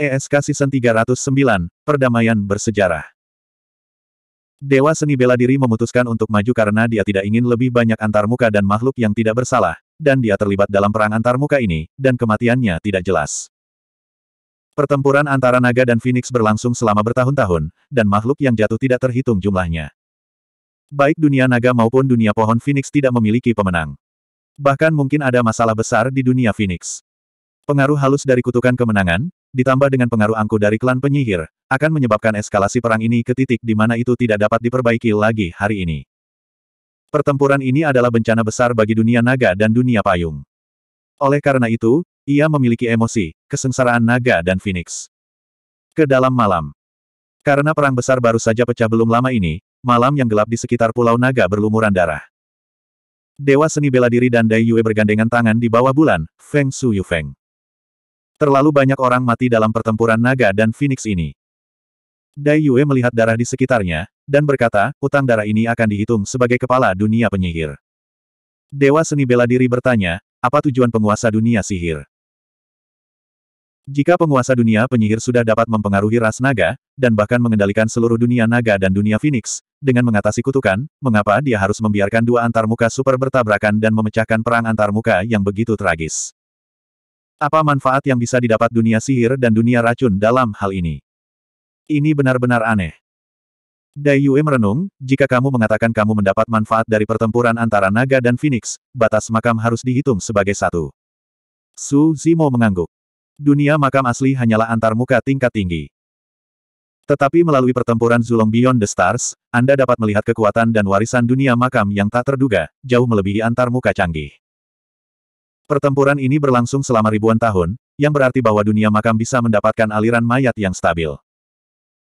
ESK Season 309, Perdamaian Bersejarah. Dewa Seni Bela Diri memutuskan untuk maju karena dia tidak ingin lebih banyak antarmuka dan makhluk yang tidak bersalah, dan dia terlibat dalam perang antarmuka ini, dan kematiannya tidak jelas. Pertempuran antara naga dan Phoenix berlangsung selama bertahun-tahun, dan makhluk yang jatuh tidak terhitung jumlahnya. Baik dunia naga maupun dunia pohon Phoenix tidak memiliki pemenang. Bahkan mungkin ada masalah besar di dunia Phoenix. Pengaruh halus dari kutukan kemenangan, ditambah dengan pengaruh angku dari klan penyihir, akan menyebabkan eskalasi perang ini ke titik di mana itu tidak dapat diperbaiki lagi hari ini. Pertempuran ini adalah bencana besar bagi dunia naga dan dunia payung. Oleh karena itu, ia memiliki emosi, kesengsaraan naga dan phoenix. Ke dalam malam. Karena perang besar baru saja pecah belum lama ini, malam yang gelap di sekitar Pulau Naga berlumuran darah. Dewa seni bela diri dan Dai Yue bergandengan tangan di bawah bulan, Feng Su Yu Feng. Terlalu banyak orang mati dalam pertempuran naga dan Phoenix ini. Dai Yue melihat darah di sekitarnya, dan berkata, utang darah ini akan dihitung sebagai kepala dunia penyihir. Dewa seni bela diri bertanya, apa tujuan penguasa dunia sihir? Jika penguasa dunia penyihir sudah dapat mempengaruhi ras naga, dan bahkan mengendalikan seluruh dunia naga dan dunia Phoenix, dengan mengatasi kutukan, mengapa dia harus membiarkan dua antarmuka super bertabrakan dan memecahkan perang antarmuka yang begitu tragis? Apa manfaat yang bisa didapat dunia sihir dan dunia racun dalam hal ini? Ini benar-benar aneh. Dai Yue merenung, jika kamu mengatakan kamu mendapat manfaat dari pertempuran antara naga dan phoenix, batas makam harus dihitung sebagai satu. Su Zimo mengangguk. Dunia makam asli hanyalah antarmuka tingkat tinggi. Tetapi melalui pertempuran Zulong Beyond the Stars, Anda dapat melihat kekuatan dan warisan dunia makam yang tak terduga, jauh melebihi antarmuka canggih. Pertempuran ini berlangsung selama ribuan tahun, yang berarti bahwa dunia makam bisa mendapatkan aliran mayat yang stabil.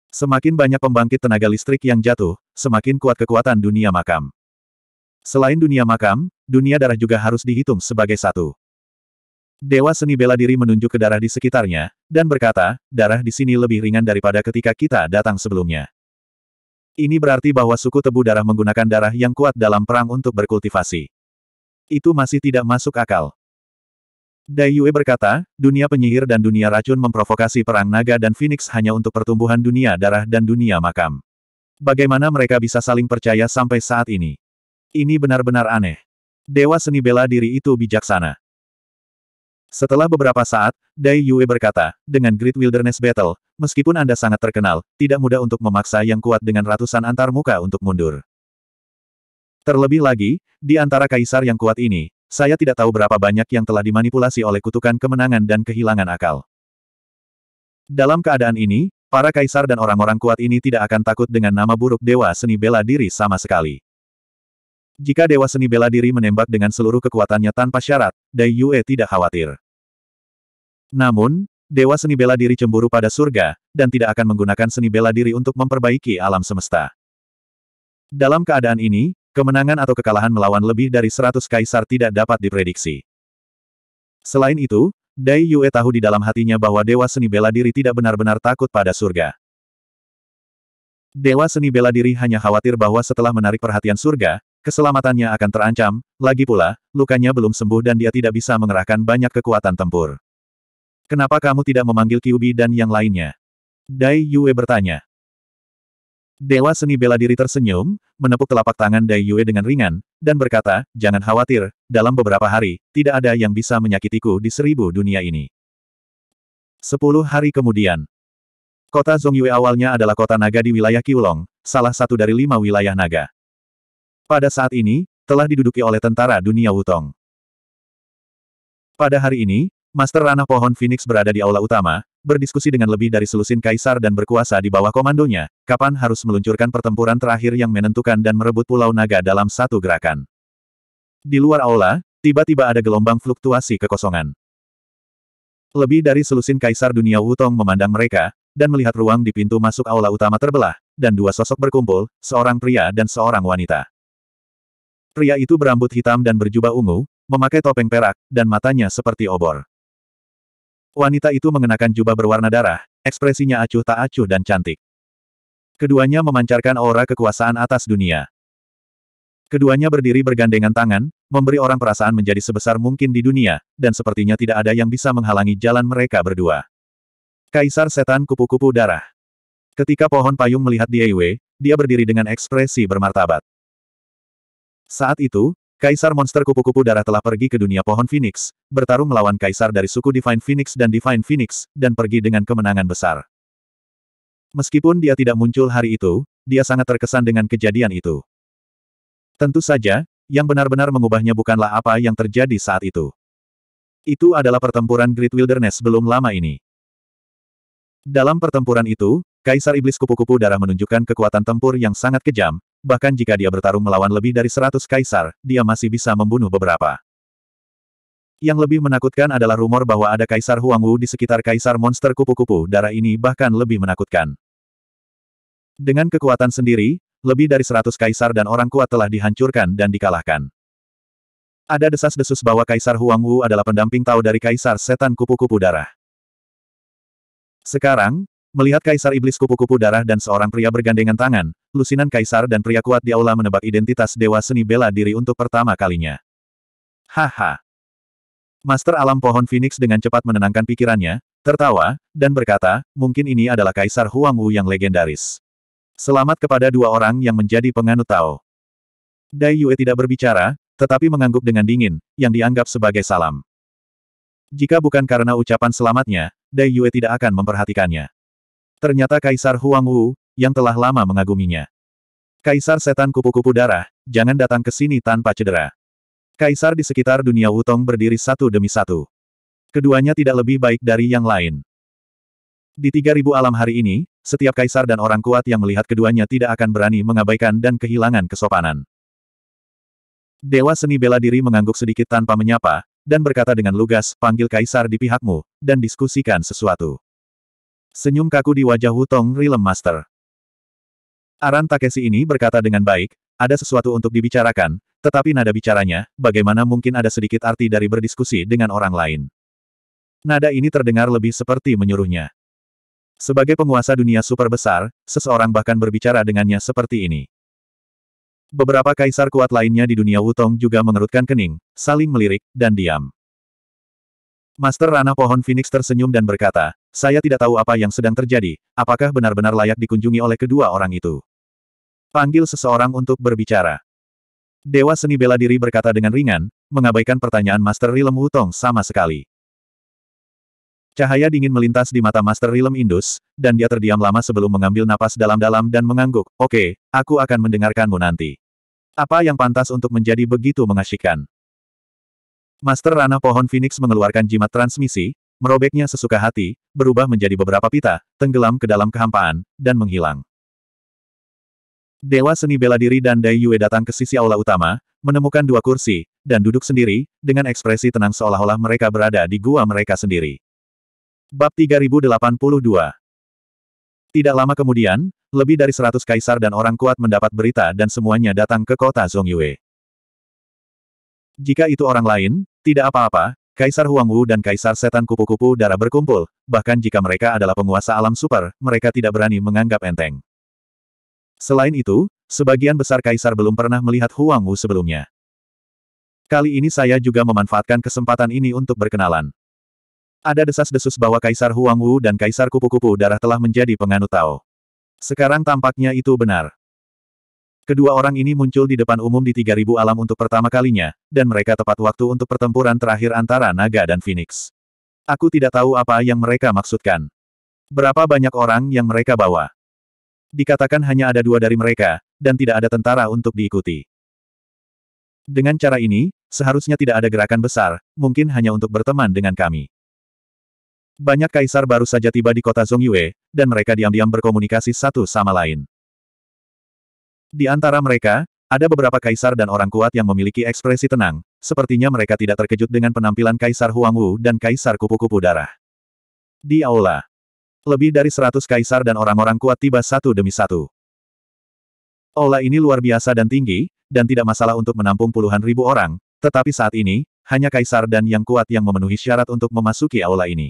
Semakin banyak pembangkit tenaga listrik yang jatuh, semakin kuat kekuatan dunia makam. Selain dunia makam, dunia darah juga harus dihitung sebagai satu. Dewa seni bela diri menunjuk ke darah di sekitarnya, dan berkata, darah di sini lebih ringan daripada ketika kita datang sebelumnya. Ini berarti bahwa suku tebu darah menggunakan darah yang kuat dalam perang untuk berkultivasi. Itu masih tidak masuk akal. Dai Yue berkata, dunia penyihir dan dunia racun memprovokasi perang naga dan Phoenix hanya untuk pertumbuhan dunia darah dan dunia makam. Bagaimana mereka bisa saling percaya sampai saat ini? Ini benar-benar aneh. Dewa seni bela diri itu bijaksana. Setelah beberapa saat, Dai Yue berkata, dengan Great Wilderness Battle, meskipun Anda sangat terkenal, tidak mudah untuk memaksa yang kuat dengan ratusan antarmuka untuk mundur. Terlebih lagi, di antara kaisar yang kuat ini, saya tidak tahu berapa banyak yang telah dimanipulasi oleh kutukan kemenangan dan kehilangan akal. Dalam keadaan ini, para kaisar dan orang-orang kuat ini tidak akan takut dengan nama buruk Dewa Seni Bela Diri sama sekali. Jika Dewa Seni Bela Diri menembak dengan seluruh kekuatannya tanpa syarat, Dai Yue tidak khawatir. Namun, Dewa Seni Bela Diri cemburu pada surga, dan tidak akan menggunakan seni bela diri untuk memperbaiki alam semesta. Dalam keadaan ini, Kemenangan atau kekalahan melawan lebih dari 100 kaisar tidak dapat diprediksi. Selain itu, Dai Yue tahu di dalam hatinya bahwa Dewa Seni Bela Diri tidak benar-benar takut pada surga. Dewa Seni Bela Diri hanya khawatir bahwa setelah menarik perhatian surga, keselamatannya akan terancam, lagi pula, lukanya belum sembuh dan dia tidak bisa mengerahkan banyak kekuatan tempur. Kenapa kamu tidak memanggil Kyubi dan yang lainnya? Dai Yue bertanya. Dewa seni bela diri tersenyum, menepuk telapak tangan Dai Yue dengan ringan, dan berkata, jangan khawatir, dalam beberapa hari, tidak ada yang bisa menyakitiku di seribu dunia ini. Sepuluh hari kemudian. Kota Zhongyue awalnya adalah kota naga di wilayah Kiulong, salah satu dari lima wilayah naga. Pada saat ini, telah diduduki oleh tentara dunia Wutong. Pada hari ini, Master Ranah Pohon Phoenix berada di aula utama, berdiskusi dengan lebih dari selusin kaisar dan berkuasa di bawah komandonya, kapan harus meluncurkan pertempuran terakhir yang menentukan dan merebut Pulau Naga dalam satu gerakan. Di luar aula, tiba-tiba ada gelombang fluktuasi kekosongan. Lebih dari selusin kaisar dunia Wutong memandang mereka, dan melihat ruang di pintu masuk aula utama terbelah, dan dua sosok berkumpul, seorang pria dan seorang wanita. Pria itu berambut hitam dan berjubah ungu, memakai topeng perak, dan matanya seperti obor. Wanita itu mengenakan jubah berwarna darah, ekspresinya acuh tak acuh dan cantik. Keduanya memancarkan aura kekuasaan atas dunia. Keduanya berdiri bergandengan tangan, memberi orang perasaan menjadi sebesar mungkin di dunia, dan sepertinya tidak ada yang bisa menghalangi jalan mereka berdua. Kaisar Setan Kupu-Kupu Darah Ketika pohon payung melihat Diewe, dia berdiri dengan ekspresi bermartabat. Saat itu, Kaisar monster kupu-kupu darah telah pergi ke dunia pohon Phoenix, bertarung melawan kaisar dari suku Divine Phoenix dan Divine Phoenix, dan pergi dengan kemenangan besar. Meskipun dia tidak muncul hari itu, dia sangat terkesan dengan kejadian itu. Tentu saja, yang benar-benar mengubahnya bukanlah apa yang terjadi saat itu. Itu adalah pertempuran Great Wilderness belum lama ini. Dalam pertempuran itu, Kaisar Iblis Kupu-Kupu Darah menunjukkan kekuatan tempur yang sangat kejam, bahkan jika dia bertarung melawan lebih dari seratus kaisar, dia masih bisa membunuh beberapa. Yang lebih menakutkan adalah rumor bahwa ada kaisar Huangwu di sekitar kaisar monster kupu-kupu darah ini bahkan lebih menakutkan. Dengan kekuatan sendiri, lebih dari seratus kaisar dan orang kuat telah dihancurkan dan dikalahkan. Ada desas-desus bahwa kaisar Huangwu adalah pendamping tahu dari kaisar setan kupu-kupu darah. Sekarang, melihat kaisar iblis kupu-kupu darah dan seorang pria bergandengan tangan, lusinan kaisar dan pria kuat di aula menebak identitas dewa seni bela diri untuk pertama kalinya. Haha. Master alam pohon Phoenix dengan cepat menenangkan pikirannya, tertawa, dan berkata, mungkin ini adalah kaisar Huang Wu yang legendaris. Selamat kepada dua orang yang menjadi penganut Tao. Dai Yue tidak berbicara, tetapi mengangguk dengan dingin, yang dianggap sebagai salam. Jika bukan karena ucapan selamatnya, Dai Yue tidak akan memperhatikannya. Ternyata Kaisar Huang Wu, yang telah lama mengaguminya. Kaisar setan kupu-kupu darah, jangan datang ke sini tanpa cedera. Kaisar di sekitar dunia Wutong berdiri satu demi satu. Keduanya tidak lebih baik dari yang lain. Di 3000 alam hari ini, setiap kaisar dan orang kuat yang melihat keduanya tidak akan berani mengabaikan dan kehilangan kesopanan. Dewa seni bela diri mengangguk sedikit tanpa menyapa, dan berkata dengan lugas, panggil kaisar di pihakmu, dan diskusikan sesuatu. Senyum kaku di wajah Wutong Realm Master. Aran Takeshi ini berkata dengan baik, ada sesuatu untuk dibicarakan, tetapi nada bicaranya, bagaimana mungkin ada sedikit arti dari berdiskusi dengan orang lain. Nada ini terdengar lebih seperti menyuruhnya. Sebagai penguasa dunia super besar, seseorang bahkan berbicara dengannya seperti ini. Beberapa kaisar kuat lainnya di dunia Wutong juga mengerutkan kening, saling melirik, dan diam. Master Rana Pohon Phoenix tersenyum dan berkata, saya tidak tahu apa yang sedang terjadi, apakah benar-benar layak dikunjungi oleh kedua orang itu. Panggil seseorang untuk berbicara. Dewa seni bela diri berkata dengan ringan, mengabaikan pertanyaan Master Rilem Wutong sama sekali. Cahaya dingin melintas di mata Master Rilem Indus, dan dia terdiam lama sebelum mengambil napas dalam-dalam dan mengangguk, oke, okay, aku akan mendengarkanmu nanti. Apa yang pantas untuk menjadi begitu mengasyikkan? Master Rana Pohon Phoenix mengeluarkan jimat transmisi, merobeknya sesuka hati, berubah menjadi beberapa pita, tenggelam ke dalam kehampaan, dan menghilang. Dewa seni bela diri dan Dai Yue datang ke sisi aula utama, menemukan dua kursi, dan duduk sendiri, dengan ekspresi tenang seolah-olah mereka berada di gua mereka sendiri. Bab 3082 Tidak lama kemudian, lebih dari seratus kaisar dan orang kuat mendapat berita dan semuanya datang ke kota Zhongyue. Jika itu orang lain, tidak apa-apa, Kaisar Huang Wu dan Kaisar Setan Kupu-Kupu Darah berkumpul, bahkan jika mereka adalah penguasa alam super, mereka tidak berani menganggap enteng. Selain itu, sebagian besar kaisar belum pernah melihat Huang Wu sebelumnya. Kali ini saya juga memanfaatkan kesempatan ini untuk berkenalan. Ada desas-desus bahwa Kaisar Huangwu dan Kaisar Kupu-Kupu Darah telah menjadi penganut Tao. Sekarang tampaknya itu benar. Kedua orang ini muncul di depan umum di 3000 alam untuk pertama kalinya, dan mereka tepat waktu untuk pertempuran terakhir antara naga dan Phoenix. Aku tidak tahu apa yang mereka maksudkan. Berapa banyak orang yang mereka bawa? dikatakan hanya ada dua dari mereka, dan tidak ada tentara untuk diikuti. Dengan cara ini, seharusnya tidak ada gerakan besar, mungkin hanya untuk berteman dengan kami. Banyak kaisar baru saja tiba di kota Zhongyue, dan mereka diam-diam berkomunikasi satu sama lain. Di antara mereka, ada beberapa kaisar dan orang kuat yang memiliki ekspresi tenang, sepertinya mereka tidak terkejut dengan penampilan Kaisar Huangwu dan Kaisar Kupu-Kupu Darah. Di aula, lebih dari seratus kaisar dan orang-orang kuat tiba satu demi satu. Ola ini luar biasa dan tinggi, dan tidak masalah untuk menampung puluhan ribu orang, tetapi saat ini, hanya kaisar dan yang kuat yang memenuhi syarat untuk memasuki aula ini.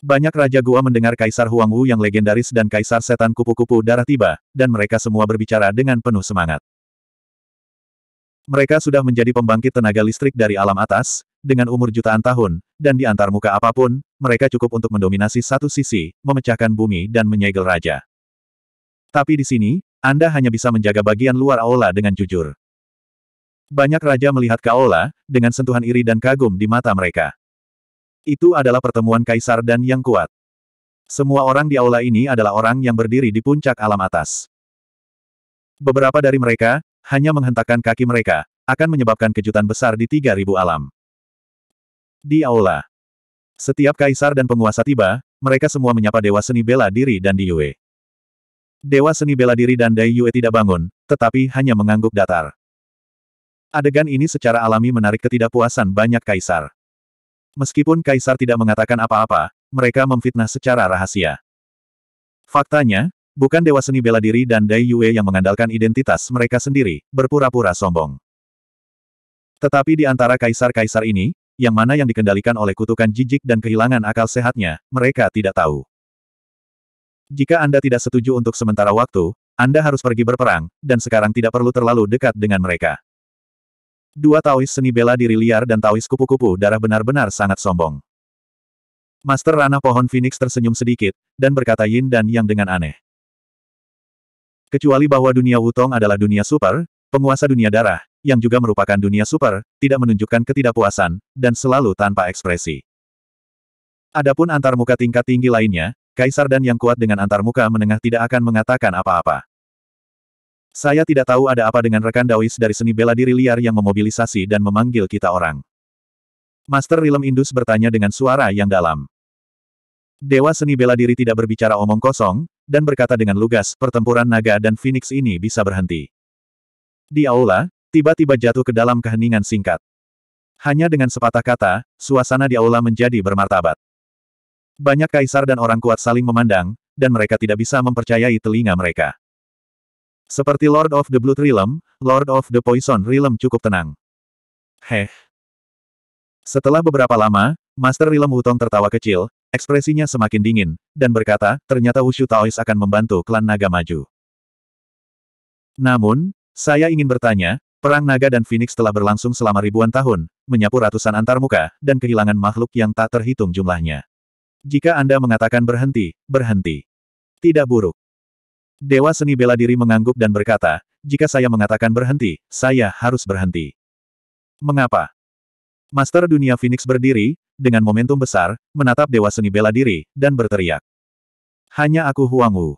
Banyak Raja Gua mendengar Kaisar Huang Wu yang legendaris dan Kaisar Setan Kupu-Kupu Darah tiba, dan mereka semua berbicara dengan penuh semangat. Mereka sudah menjadi pembangkit tenaga listrik dari alam atas, dengan umur jutaan tahun, dan di antar muka apapun, mereka cukup untuk mendominasi satu sisi, memecahkan bumi dan menyegel raja. Tapi di sini, Anda hanya bisa menjaga bagian luar aula dengan jujur. Banyak raja melihat Kaola, dengan sentuhan iri dan kagum di mata mereka. Itu adalah pertemuan kaisar dan yang kuat. Semua orang di aula ini adalah orang yang berdiri di puncak alam atas. Beberapa dari mereka, hanya menghentakkan kaki mereka, akan menyebabkan kejutan besar di 3000 alam. Di aula. Setiap kaisar dan penguasa tiba, mereka semua menyapa Dewa Seni Bela Diri dan Di Yue. Dewa Seni Bela Diri dan Dai Yue tidak bangun, tetapi hanya mengangguk datar. Adegan ini secara alami menarik ketidakpuasan banyak kaisar. Meskipun kaisar tidak mengatakan apa-apa, mereka memfitnah secara rahasia. Faktanya, Bukan dewa seni bela diri dan Dai Yue yang mengandalkan identitas mereka sendiri, berpura-pura sombong. Tetapi di antara kaisar-kaisar ini, yang mana yang dikendalikan oleh kutukan jijik dan kehilangan akal sehatnya, mereka tidak tahu. Jika Anda tidak setuju untuk sementara waktu, Anda harus pergi berperang, dan sekarang tidak perlu terlalu dekat dengan mereka. Dua Taois seni bela diri liar dan Taois kupu-kupu darah benar-benar sangat sombong. Master Rana Pohon Phoenix tersenyum sedikit, dan berkata Yin dan Yang dengan aneh. Kecuali bahwa dunia Wutong adalah dunia super, penguasa dunia darah, yang juga merupakan dunia super, tidak menunjukkan ketidakpuasan, dan selalu tanpa ekspresi. Adapun antarmuka tingkat tinggi lainnya, Kaisar dan yang kuat dengan antarmuka menengah tidak akan mengatakan apa-apa. Saya tidak tahu ada apa dengan rekan Dawis dari seni bela diri liar yang memobilisasi dan memanggil kita orang. Master Rilem Indus bertanya dengan suara yang dalam. Dewa seni bela diri tidak berbicara omong kosong, dan berkata dengan lugas, pertempuran naga dan Phoenix ini bisa berhenti. Di aula, tiba-tiba jatuh ke dalam keheningan singkat. Hanya dengan sepatah kata, suasana di aula menjadi bermartabat. Banyak kaisar dan orang kuat saling memandang, dan mereka tidak bisa mempercayai telinga mereka. Seperti Lord of the Blood Realm, Lord of the Poison Realm cukup tenang. Heh. Setelah beberapa lama, Master Realm Wutong tertawa kecil, Ekspresinya semakin dingin, dan berkata, ternyata Wushu Taois akan membantu klan naga maju. Namun, saya ingin bertanya, perang naga dan Phoenix telah berlangsung selama ribuan tahun, menyapu ratusan antarmuka, dan kehilangan makhluk yang tak terhitung jumlahnya. Jika Anda mengatakan berhenti, berhenti. Tidak buruk. Dewa seni bela diri mengangguk dan berkata, jika saya mengatakan berhenti, saya harus berhenti. Mengapa? Master Dunia Phoenix berdiri, dengan momentum besar, menatap Dewa Seni Bela Diri, dan berteriak. Hanya aku Huang Wu."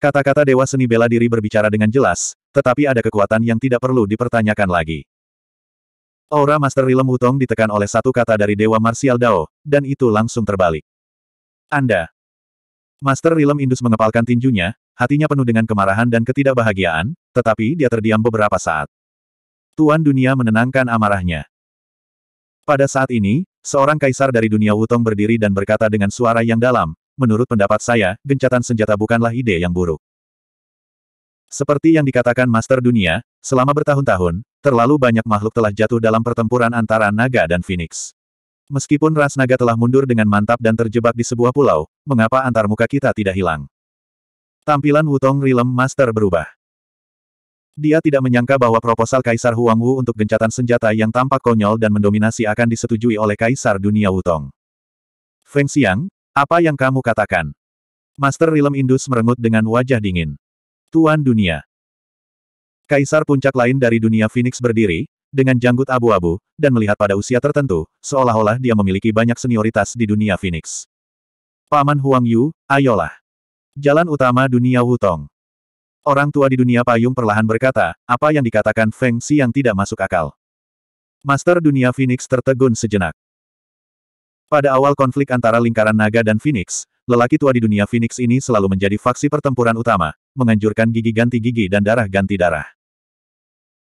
Kata-kata Dewa Seni Bela Diri berbicara dengan jelas, tetapi ada kekuatan yang tidak perlu dipertanyakan lagi. Aura Master Rilem Wutong ditekan oleh satu kata dari Dewa Martial Dao, dan itu langsung terbalik. Anda. Master Rilem Indus mengepalkan tinjunya, hatinya penuh dengan kemarahan dan ketidakbahagiaan, tetapi dia terdiam beberapa saat. Tuan dunia menenangkan amarahnya. Pada saat ini, seorang kaisar dari dunia Wutong berdiri dan berkata dengan suara yang dalam, menurut pendapat saya, gencatan senjata bukanlah ide yang buruk. Seperti yang dikatakan Master Dunia, selama bertahun-tahun, terlalu banyak makhluk telah jatuh dalam pertempuran antara naga dan Phoenix. Meskipun ras naga telah mundur dengan mantap dan terjebak di sebuah pulau, mengapa antarmuka kita tidak hilang? Tampilan Wutong Rilem Master berubah. Dia tidak menyangka bahwa proposal Kaisar Huang Wu untuk gencatan senjata yang tampak konyol dan mendominasi akan disetujui oleh Kaisar Dunia Wutong. Feng Xiang, apa yang kamu katakan? Master Rilem Indus merengut dengan wajah dingin. Tuan Dunia. Kaisar puncak lain dari dunia Phoenix berdiri, dengan janggut abu-abu, dan melihat pada usia tertentu, seolah-olah dia memiliki banyak senioritas di dunia Phoenix. Paman Huang Yu, ayolah. Jalan utama dunia Wutong. Orang tua di dunia payung perlahan berkata, apa yang dikatakan Feng Xi yang tidak masuk akal. Master dunia Phoenix tertegun sejenak. Pada awal konflik antara lingkaran naga dan Phoenix, lelaki tua di dunia Phoenix ini selalu menjadi faksi pertempuran utama, menganjurkan gigi ganti gigi dan darah ganti darah.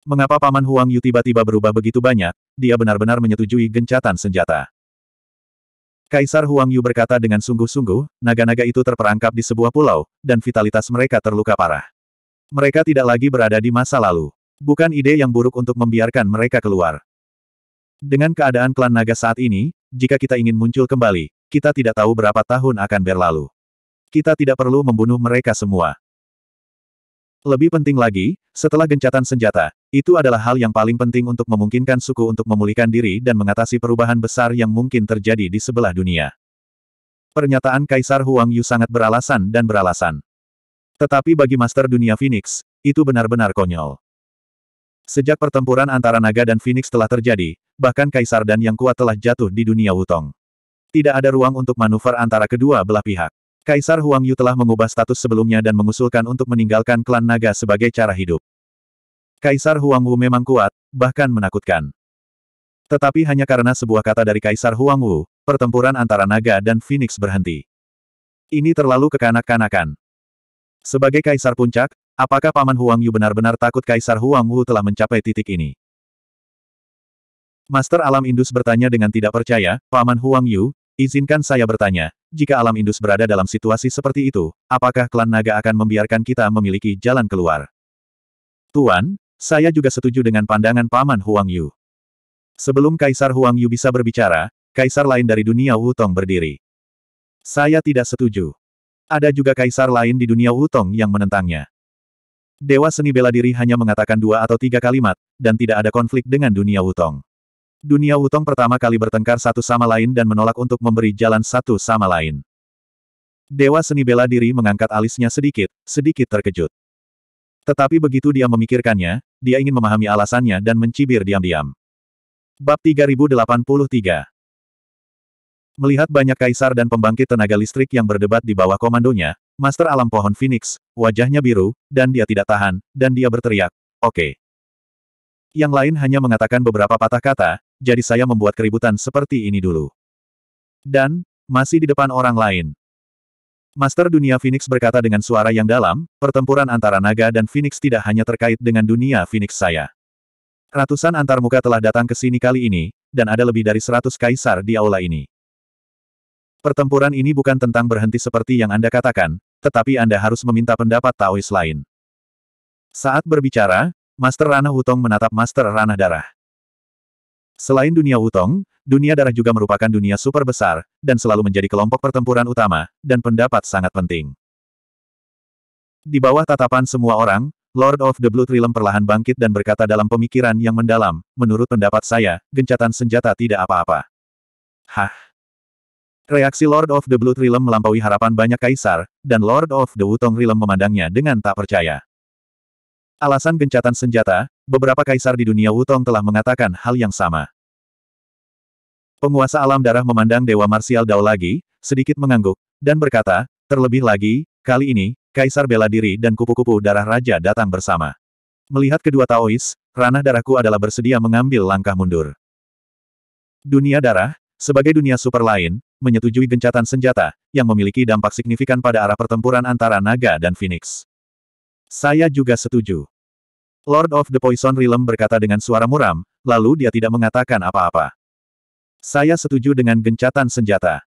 Mengapa Paman Huang Yu tiba-tiba berubah begitu banyak, dia benar-benar menyetujui gencatan senjata. Kaisar Huang Yu berkata dengan sungguh-sungguh, naga-naga itu terperangkap di sebuah pulau, dan vitalitas mereka terluka parah. Mereka tidak lagi berada di masa lalu. Bukan ide yang buruk untuk membiarkan mereka keluar. Dengan keadaan klan naga saat ini, jika kita ingin muncul kembali, kita tidak tahu berapa tahun akan berlalu. Kita tidak perlu membunuh mereka semua. Lebih penting lagi, setelah gencatan senjata, itu adalah hal yang paling penting untuk memungkinkan suku untuk memulihkan diri dan mengatasi perubahan besar yang mungkin terjadi di sebelah dunia. Pernyataan Kaisar Huang Yu sangat beralasan dan beralasan. Tetapi bagi Master Dunia Phoenix, itu benar-benar konyol. Sejak pertempuran antara naga dan Phoenix telah terjadi, bahkan Kaisar dan yang kuat telah jatuh di dunia Wutong. Tidak ada ruang untuk manuver antara kedua belah pihak. Kaisar Huang Yu telah mengubah status sebelumnya dan mengusulkan untuk meninggalkan klan naga sebagai cara hidup. Kaisar Huang Wu memang kuat, bahkan menakutkan. Tetapi hanya karena sebuah kata dari Kaisar Huang Wu, pertempuran antara naga dan Phoenix berhenti. Ini terlalu kekanak-kanakan. Sebagai kaisar puncak, apakah Paman Huang Yu benar-benar takut kaisar Huang Wu telah mencapai titik ini? Master Alam Indus bertanya dengan tidak percaya, Paman Huang Yu, izinkan saya bertanya, jika Alam Indus berada dalam situasi seperti itu, apakah klan naga akan membiarkan kita memiliki jalan keluar? Tuan, saya juga setuju dengan pandangan Paman Huang Yu. Sebelum Kaisar Huang Yu bisa berbicara, kaisar lain dari dunia Wutong berdiri. Saya tidak setuju. Ada juga kaisar lain di dunia Wutong yang menentangnya. Dewa seni bela diri hanya mengatakan dua atau tiga kalimat, dan tidak ada konflik dengan dunia Wutong. Dunia Wutong pertama kali bertengkar satu sama lain dan menolak untuk memberi jalan satu sama lain. Dewa seni bela diri mengangkat alisnya sedikit, sedikit terkejut. Tetapi begitu dia memikirkannya, dia ingin memahami alasannya dan mencibir diam-diam. Bab 3083 Melihat banyak kaisar dan pembangkit tenaga listrik yang berdebat di bawah komandonya, Master Alam Pohon Phoenix, wajahnya biru, dan dia tidak tahan, dan dia berteriak, oke. Okay. Yang lain hanya mengatakan beberapa patah kata, jadi saya membuat keributan seperti ini dulu. Dan, masih di depan orang lain. Master Dunia Phoenix berkata dengan suara yang dalam, pertempuran antara naga dan Phoenix tidak hanya terkait dengan dunia Phoenix saya. Ratusan antarmuka telah datang ke sini kali ini, dan ada lebih dari seratus kaisar di aula ini. Pertempuran ini bukan tentang berhenti seperti yang Anda katakan, tetapi Anda harus meminta pendapat Taois lain. Saat berbicara, Master Ranah Wutong menatap Master Ranah Darah. Selain dunia Wutong, dunia darah juga merupakan dunia super besar, dan selalu menjadi kelompok pertempuran utama, dan pendapat sangat penting. Di bawah tatapan semua orang, Lord of the Blue Trilem perlahan bangkit dan berkata dalam pemikiran yang mendalam, menurut pendapat saya, gencatan senjata tidak apa-apa. Hah? Reaksi Lord of the Blood Realm melampaui harapan banyak kaisar, dan Lord of the Wutong Realm memandangnya dengan tak percaya. Alasan gencatan senjata, beberapa kaisar di dunia Wutong telah mengatakan hal yang sama. Penguasa alam darah memandang Dewa Marsial Dao lagi, sedikit mengangguk, dan berkata, terlebih lagi, kali ini, kaisar bela diri dan kupu-kupu darah raja datang bersama. Melihat kedua Taois, ranah darahku adalah bersedia mengambil langkah mundur. Dunia darah, sebagai dunia super lain, menyetujui gencatan senjata, yang memiliki dampak signifikan pada arah pertempuran antara naga dan Phoenix. Saya juga setuju. Lord of the Poison Realm berkata dengan suara muram, lalu dia tidak mengatakan apa-apa. Saya setuju dengan gencatan senjata.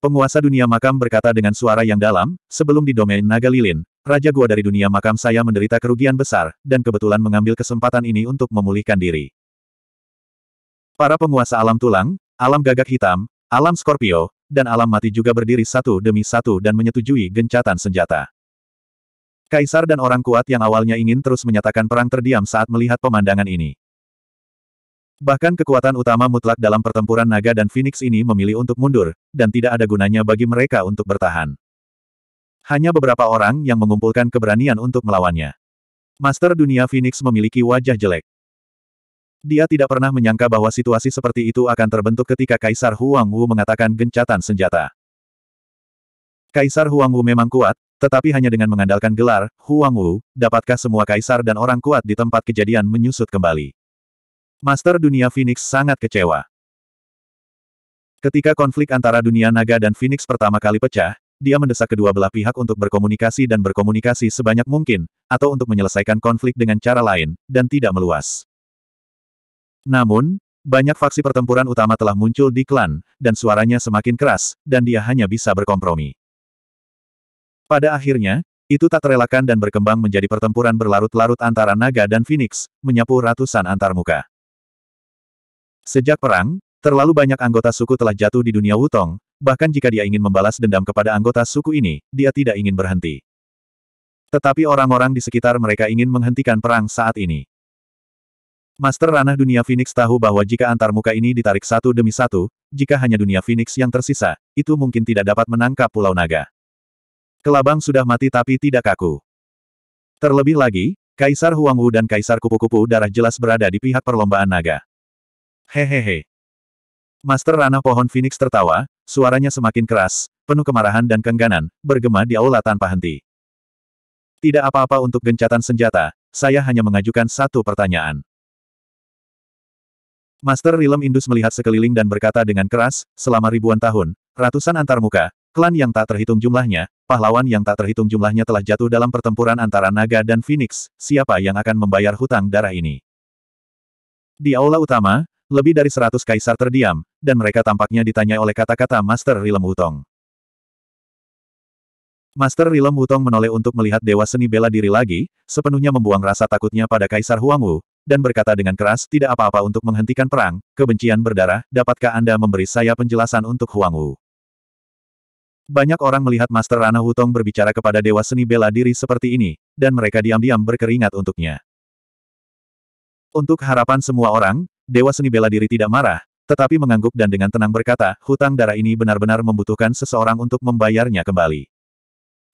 Penguasa dunia makam berkata dengan suara yang dalam, sebelum di domain naga lilin, Raja Gua dari dunia makam saya menderita kerugian besar, dan kebetulan mengambil kesempatan ini untuk memulihkan diri. Para penguasa alam tulang, alam gagak hitam, alam Scorpio, dan alam mati juga berdiri satu demi satu dan menyetujui gencatan senjata. Kaisar dan orang kuat yang awalnya ingin terus menyatakan perang terdiam saat melihat pemandangan ini. Bahkan kekuatan utama mutlak dalam pertempuran naga dan Phoenix ini memilih untuk mundur, dan tidak ada gunanya bagi mereka untuk bertahan. Hanya beberapa orang yang mengumpulkan keberanian untuk melawannya. Master Dunia Phoenix memiliki wajah jelek. Dia tidak pernah menyangka bahwa situasi seperti itu akan terbentuk ketika Kaisar Huang Wu mengatakan gencatan senjata. Kaisar Huang Wu memang kuat, tetapi hanya dengan mengandalkan gelar, Huang Wu, dapatkah semua kaisar dan orang kuat di tempat kejadian menyusut kembali. Master dunia Phoenix sangat kecewa. Ketika konflik antara dunia naga dan Phoenix pertama kali pecah, dia mendesak kedua belah pihak untuk berkomunikasi dan berkomunikasi sebanyak mungkin, atau untuk menyelesaikan konflik dengan cara lain, dan tidak meluas. Namun, banyak faksi pertempuran utama telah muncul di klan, dan suaranya semakin keras, dan dia hanya bisa berkompromi. Pada akhirnya, itu tak terelakkan dan berkembang menjadi pertempuran berlarut-larut antara naga dan Phoenix, menyapu ratusan antarmuka. Sejak perang, terlalu banyak anggota suku telah jatuh di dunia Wutong, bahkan jika dia ingin membalas dendam kepada anggota suku ini, dia tidak ingin berhenti. Tetapi orang-orang di sekitar mereka ingin menghentikan perang saat ini. Master ranah dunia Phoenix tahu bahwa jika antarmuka ini ditarik satu demi satu, jika hanya dunia Phoenix yang tersisa, itu mungkin tidak dapat menangkap Pulau Naga. Kelabang sudah mati tapi tidak kaku. Terlebih lagi, Kaisar Huangwu dan Kaisar Kupu-Kupu darah jelas berada di pihak perlombaan naga. Hehehe. Master Ranah Pohon Phoenix tertawa, suaranya semakin keras, penuh kemarahan dan kengganan, bergema di aula tanpa henti. Tidak apa-apa untuk gencatan senjata, saya hanya mengajukan satu pertanyaan. Master Rilem Indus melihat sekeliling dan berkata dengan keras, selama ribuan tahun, ratusan antarmuka, klan yang tak terhitung jumlahnya, pahlawan yang tak terhitung jumlahnya telah jatuh dalam pertempuran antara naga dan phoenix, siapa yang akan membayar hutang darah ini? Di aula utama, lebih dari seratus kaisar terdiam, dan mereka tampaknya ditanya oleh kata-kata Master Rilem Wutong. Master Rilem Wutong menoleh untuk melihat Dewa Seni Bela Diri lagi, sepenuhnya membuang rasa takutnya pada Kaisar Huangwu, dan berkata dengan keras, tidak apa-apa untuk menghentikan perang, kebencian berdarah, dapatkah Anda memberi saya penjelasan untuk Huang Wu? Banyak orang melihat Master Rana Hutong berbicara kepada Dewa Seni Bela Diri seperti ini, dan mereka diam-diam berkeringat untuknya. Untuk harapan semua orang, Dewa Seni Bela Diri tidak marah, tetapi mengangguk dan dengan tenang berkata, hutang darah ini benar-benar membutuhkan seseorang untuk membayarnya kembali.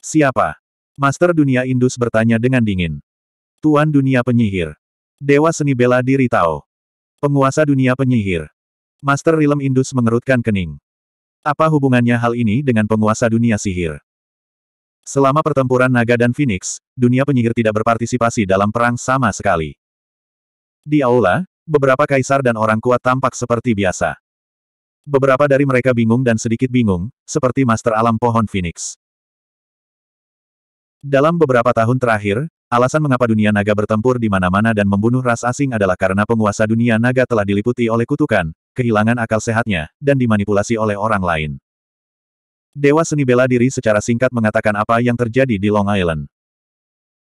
Siapa? Master Dunia Indus bertanya dengan dingin. Tuan Dunia Penyihir. Dewa seni bela diri Tao. Penguasa dunia penyihir. Master Rilem Indus mengerutkan kening. Apa hubungannya hal ini dengan penguasa dunia sihir? Selama pertempuran naga dan Phoenix, dunia penyihir tidak berpartisipasi dalam perang sama sekali. Di aula, beberapa kaisar dan orang kuat tampak seperti biasa. Beberapa dari mereka bingung dan sedikit bingung, seperti Master Alam Pohon Phoenix. Dalam beberapa tahun terakhir, Alasan mengapa dunia naga bertempur di mana-mana dan membunuh ras asing adalah karena penguasa dunia naga telah diliputi oleh kutukan, kehilangan akal sehatnya, dan dimanipulasi oleh orang lain. Dewa seni bela diri secara singkat mengatakan apa yang terjadi di Long Island.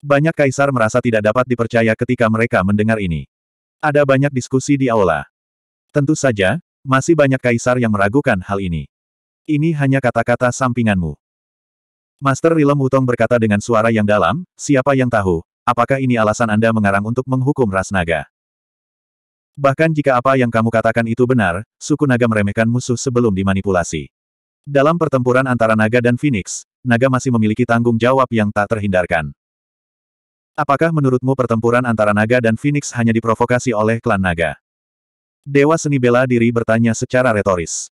Banyak kaisar merasa tidak dapat dipercaya ketika mereka mendengar ini. Ada banyak diskusi di aula. Tentu saja, masih banyak kaisar yang meragukan hal ini. Ini hanya kata-kata sampinganmu. Master Rilem Wutong berkata dengan suara yang dalam, siapa yang tahu, apakah ini alasan Anda mengarang untuk menghukum ras naga? Bahkan jika apa yang kamu katakan itu benar, suku naga meremehkan musuh sebelum dimanipulasi. Dalam pertempuran antara naga dan Phoenix, naga masih memiliki tanggung jawab yang tak terhindarkan. Apakah menurutmu pertempuran antara naga dan Phoenix hanya diprovokasi oleh klan naga? Dewa seni bela diri bertanya secara retoris.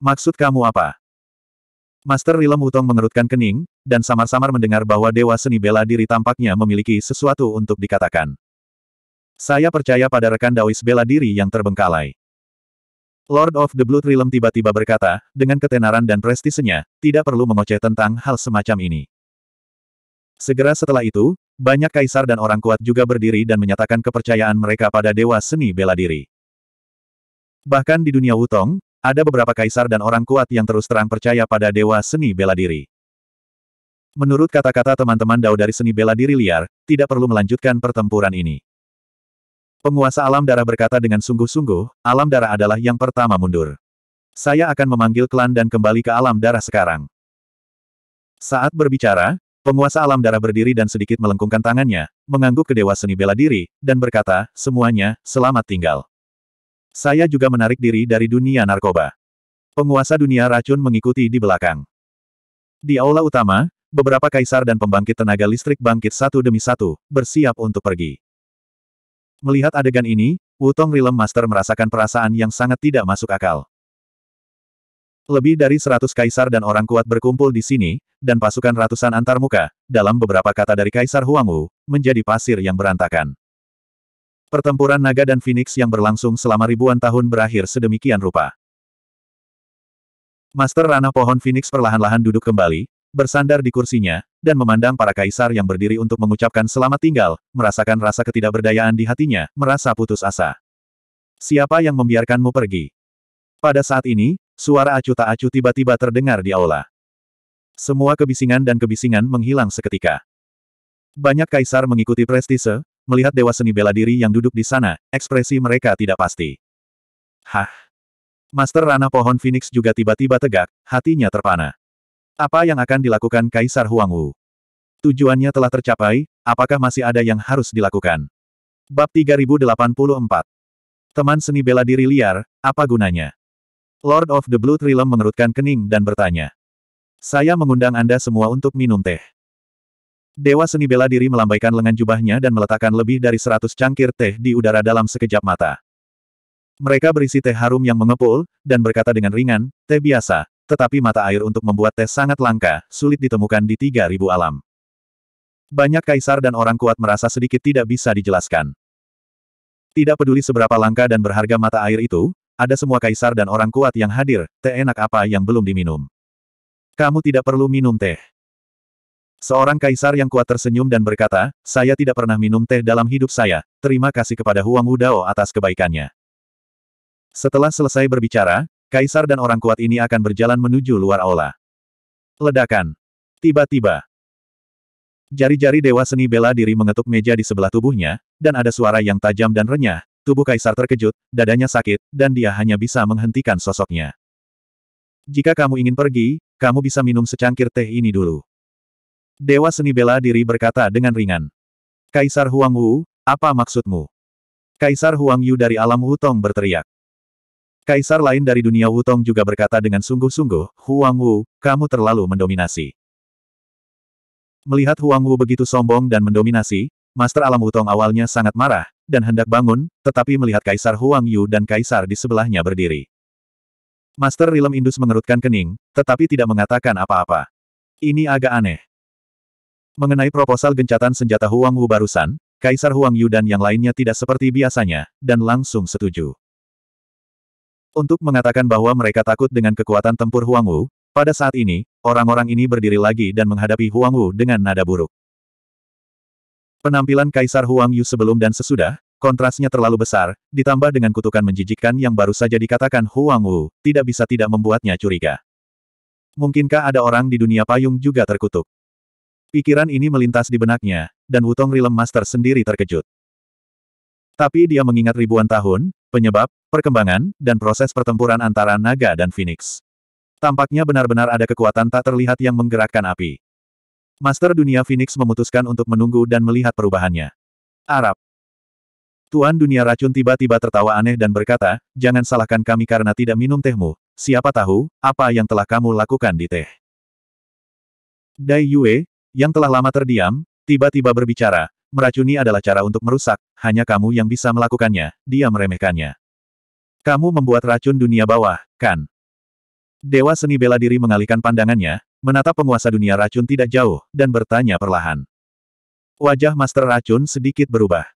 Maksud kamu apa? Master Rilem Wutong mengerutkan kening, dan samar-samar mendengar bahwa Dewa Seni Bela Diri tampaknya memiliki sesuatu untuk dikatakan. Saya percaya pada rekan Daois Bela Diri yang terbengkalai. Lord of the Blood Rilem tiba-tiba berkata, dengan ketenaran dan prestisenya, tidak perlu mengoceh tentang hal semacam ini. Segera setelah itu, banyak kaisar dan orang kuat juga berdiri dan menyatakan kepercayaan mereka pada Dewa Seni Bela Diri. Bahkan di dunia Wutong, ada beberapa kaisar dan orang kuat yang terus terang percaya pada dewa seni bela diri. Menurut kata-kata teman-teman Dao dari seni bela diri liar, tidak perlu melanjutkan pertempuran ini. Penguasa alam darah berkata dengan sungguh-sungguh, alam darah adalah yang pertama mundur. Saya akan memanggil klan dan kembali ke alam darah sekarang. Saat berbicara, penguasa alam darah berdiri dan sedikit melengkungkan tangannya, mengangguk ke dewa seni bela diri, dan berkata, semuanya, selamat tinggal. Saya juga menarik diri dari dunia narkoba. Penguasa dunia racun mengikuti di belakang. Di aula utama, beberapa kaisar dan pembangkit tenaga listrik bangkit satu demi satu, bersiap untuk pergi. Melihat adegan ini, Wutong Rilem Master merasakan perasaan yang sangat tidak masuk akal. Lebih dari seratus kaisar dan orang kuat berkumpul di sini, dan pasukan ratusan antarmuka, dalam beberapa kata dari Kaisar Huangwu, menjadi pasir yang berantakan. Pertempuran naga dan Phoenix yang berlangsung selama ribuan tahun berakhir sedemikian rupa. Master Ranah Pohon Phoenix perlahan-lahan duduk kembali, bersandar di kursinya, dan memandang para kaisar yang berdiri untuk mengucapkan selamat tinggal, merasakan rasa ketidakberdayaan di hatinya, merasa putus asa. Siapa yang membiarkanmu pergi? Pada saat ini, suara acu tak acu tiba-tiba terdengar di aula. Semua kebisingan dan kebisingan menghilang seketika. Banyak kaisar mengikuti prestise, melihat dewa seni bela diri yang duduk di sana, ekspresi mereka tidak pasti. Hah? Master Rana Pohon Phoenix juga tiba-tiba tegak, hatinya terpana. Apa yang akan dilakukan Kaisar Huang Wu? Tujuannya telah tercapai, apakah masih ada yang harus dilakukan? Bab 3084 Teman seni bela diri liar, apa gunanya? Lord of the Blue Trilem mengerutkan kening dan bertanya. Saya mengundang Anda semua untuk minum teh. Dewa seni bela diri melambaikan lengan jubahnya dan meletakkan lebih dari seratus cangkir teh di udara dalam sekejap mata. Mereka berisi teh harum yang mengepul, dan berkata dengan ringan, teh biasa, tetapi mata air untuk membuat teh sangat langka, sulit ditemukan di tiga ribu alam. Banyak kaisar dan orang kuat merasa sedikit tidak bisa dijelaskan. Tidak peduli seberapa langka dan berharga mata air itu, ada semua kaisar dan orang kuat yang hadir, teh enak apa yang belum diminum. Kamu tidak perlu minum teh. Seorang kaisar yang kuat tersenyum dan berkata, saya tidak pernah minum teh dalam hidup saya, terima kasih kepada Huang Wudao atas kebaikannya. Setelah selesai berbicara, kaisar dan orang kuat ini akan berjalan menuju luar aula. Ledakan. Tiba-tiba. Jari-jari dewa seni bela diri mengetuk meja di sebelah tubuhnya, dan ada suara yang tajam dan renyah, tubuh kaisar terkejut, dadanya sakit, dan dia hanya bisa menghentikan sosoknya. Jika kamu ingin pergi, kamu bisa minum secangkir teh ini dulu. Dewa seni bela diri berkata dengan ringan. Kaisar Huang Wu, apa maksudmu? Kaisar Huang Yu dari alam Wutong berteriak. Kaisar lain dari dunia Wutong juga berkata dengan sungguh-sungguh, Huang Wu, kamu terlalu mendominasi. Melihat Huang Wu begitu sombong dan mendominasi, Master Alam Wutong awalnya sangat marah, dan hendak bangun, tetapi melihat Kaisar Huang Yu dan Kaisar di sebelahnya berdiri. Master Rilem Indus mengerutkan kening, tetapi tidak mengatakan apa-apa. Ini agak aneh. Mengenai proposal gencatan senjata Huang Wu barusan, Kaisar Huang Yu dan yang lainnya tidak seperti biasanya, dan langsung setuju. Untuk mengatakan bahwa mereka takut dengan kekuatan tempur Huang Wu, pada saat ini, orang-orang ini berdiri lagi dan menghadapi Huang Wu dengan nada buruk. Penampilan Kaisar Huang Yu sebelum dan sesudah, kontrasnya terlalu besar, ditambah dengan kutukan menjijikkan yang baru saja dikatakan Huang Wu, tidak bisa tidak membuatnya curiga. Mungkinkah ada orang di dunia payung juga terkutuk? Pikiran ini melintas di benaknya, dan Wutong Rilem Master sendiri terkejut. Tapi dia mengingat ribuan tahun, penyebab, perkembangan, dan proses pertempuran antara naga dan Phoenix. Tampaknya benar-benar ada kekuatan tak terlihat yang menggerakkan api. Master Dunia Phoenix memutuskan untuk menunggu dan melihat perubahannya. Arab. Tuan Dunia Racun tiba-tiba tertawa aneh dan berkata, jangan salahkan kami karena tidak minum tehmu, siapa tahu, apa yang telah kamu lakukan di teh. Dai Yue, yang telah lama terdiam, tiba-tiba berbicara, meracuni adalah cara untuk merusak, hanya kamu yang bisa melakukannya, dia meremehkannya. Kamu membuat racun dunia bawah, kan? Dewa seni bela diri mengalihkan pandangannya, menatap penguasa dunia racun tidak jauh, dan bertanya perlahan. Wajah Master Racun sedikit berubah.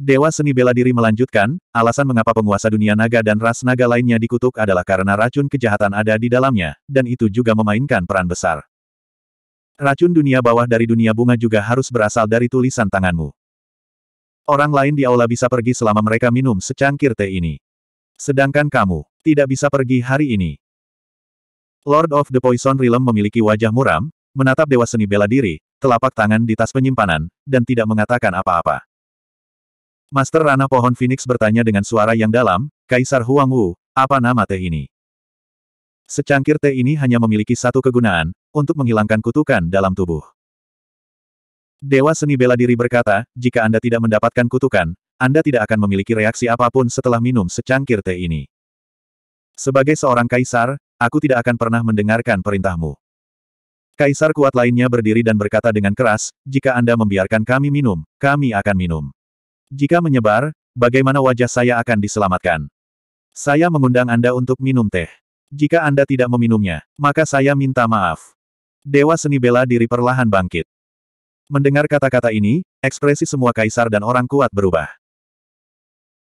Dewa seni bela diri melanjutkan, alasan mengapa penguasa dunia naga dan ras naga lainnya dikutuk adalah karena racun kejahatan ada di dalamnya, dan itu juga memainkan peran besar. Racun dunia bawah dari dunia bunga juga harus berasal dari tulisan tanganmu. Orang lain di aula bisa pergi selama mereka minum secangkir teh ini. Sedangkan kamu, tidak bisa pergi hari ini. Lord of the Poison Realm memiliki wajah muram, menatap dewa seni bela diri, telapak tangan di tas penyimpanan, dan tidak mengatakan apa-apa. Master Rana Pohon Phoenix bertanya dengan suara yang dalam, Kaisar Huang Wu, apa nama teh ini? Secangkir teh ini hanya memiliki satu kegunaan, untuk menghilangkan kutukan dalam tubuh. Dewa seni bela diri berkata, jika Anda tidak mendapatkan kutukan, Anda tidak akan memiliki reaksi apapun setelah minum secangkir teh ini. Sebagai seorang kaisar, aku tidak akan pernah mendengarkan perintahmu. Kaisar kuat lainnya berdiri dan berkata dengan keras, jika Anda membiarkan kami minum, kami akan minum. Jika menyebar, bagaimana wajah saya akan diselamatkan? Saya mengundang Anda untuk minum teh. Jika Anda tidak meminumnya, maka saya minta maaf. Dewa seni bela diri perlahan bangkit. Mendengar kata-kata ini, ekspresi semua kaisar dan orang kuat berubah.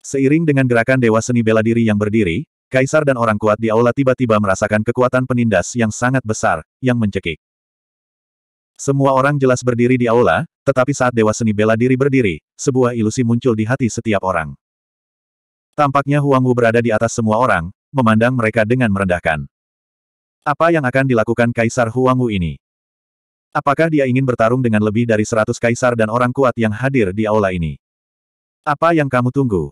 Seiring dengan gerakan dewa seni bela diri yang berdiri, kaisar dan orang kuat di aula tiba-tiba merasakan kekuatan penindas yang sangat besar, yang mencekik. Semua orang jelas berdiri di aula, tetapi saat Dewa Seni Bela Diri berdiri, sebuah ilusi muncul di hati setiap orang. Tampaknya Huang Wu berada di atas semua orang, memandang mereka dengan merendahkan. Apa yang akan dilakukan Kaisar Huangwu ini? Apakah dia ingin bertarung dengan lebih dari seratus kaisar dan orang kuat yang hadir di aula ini? Apa yang kamu tunggu?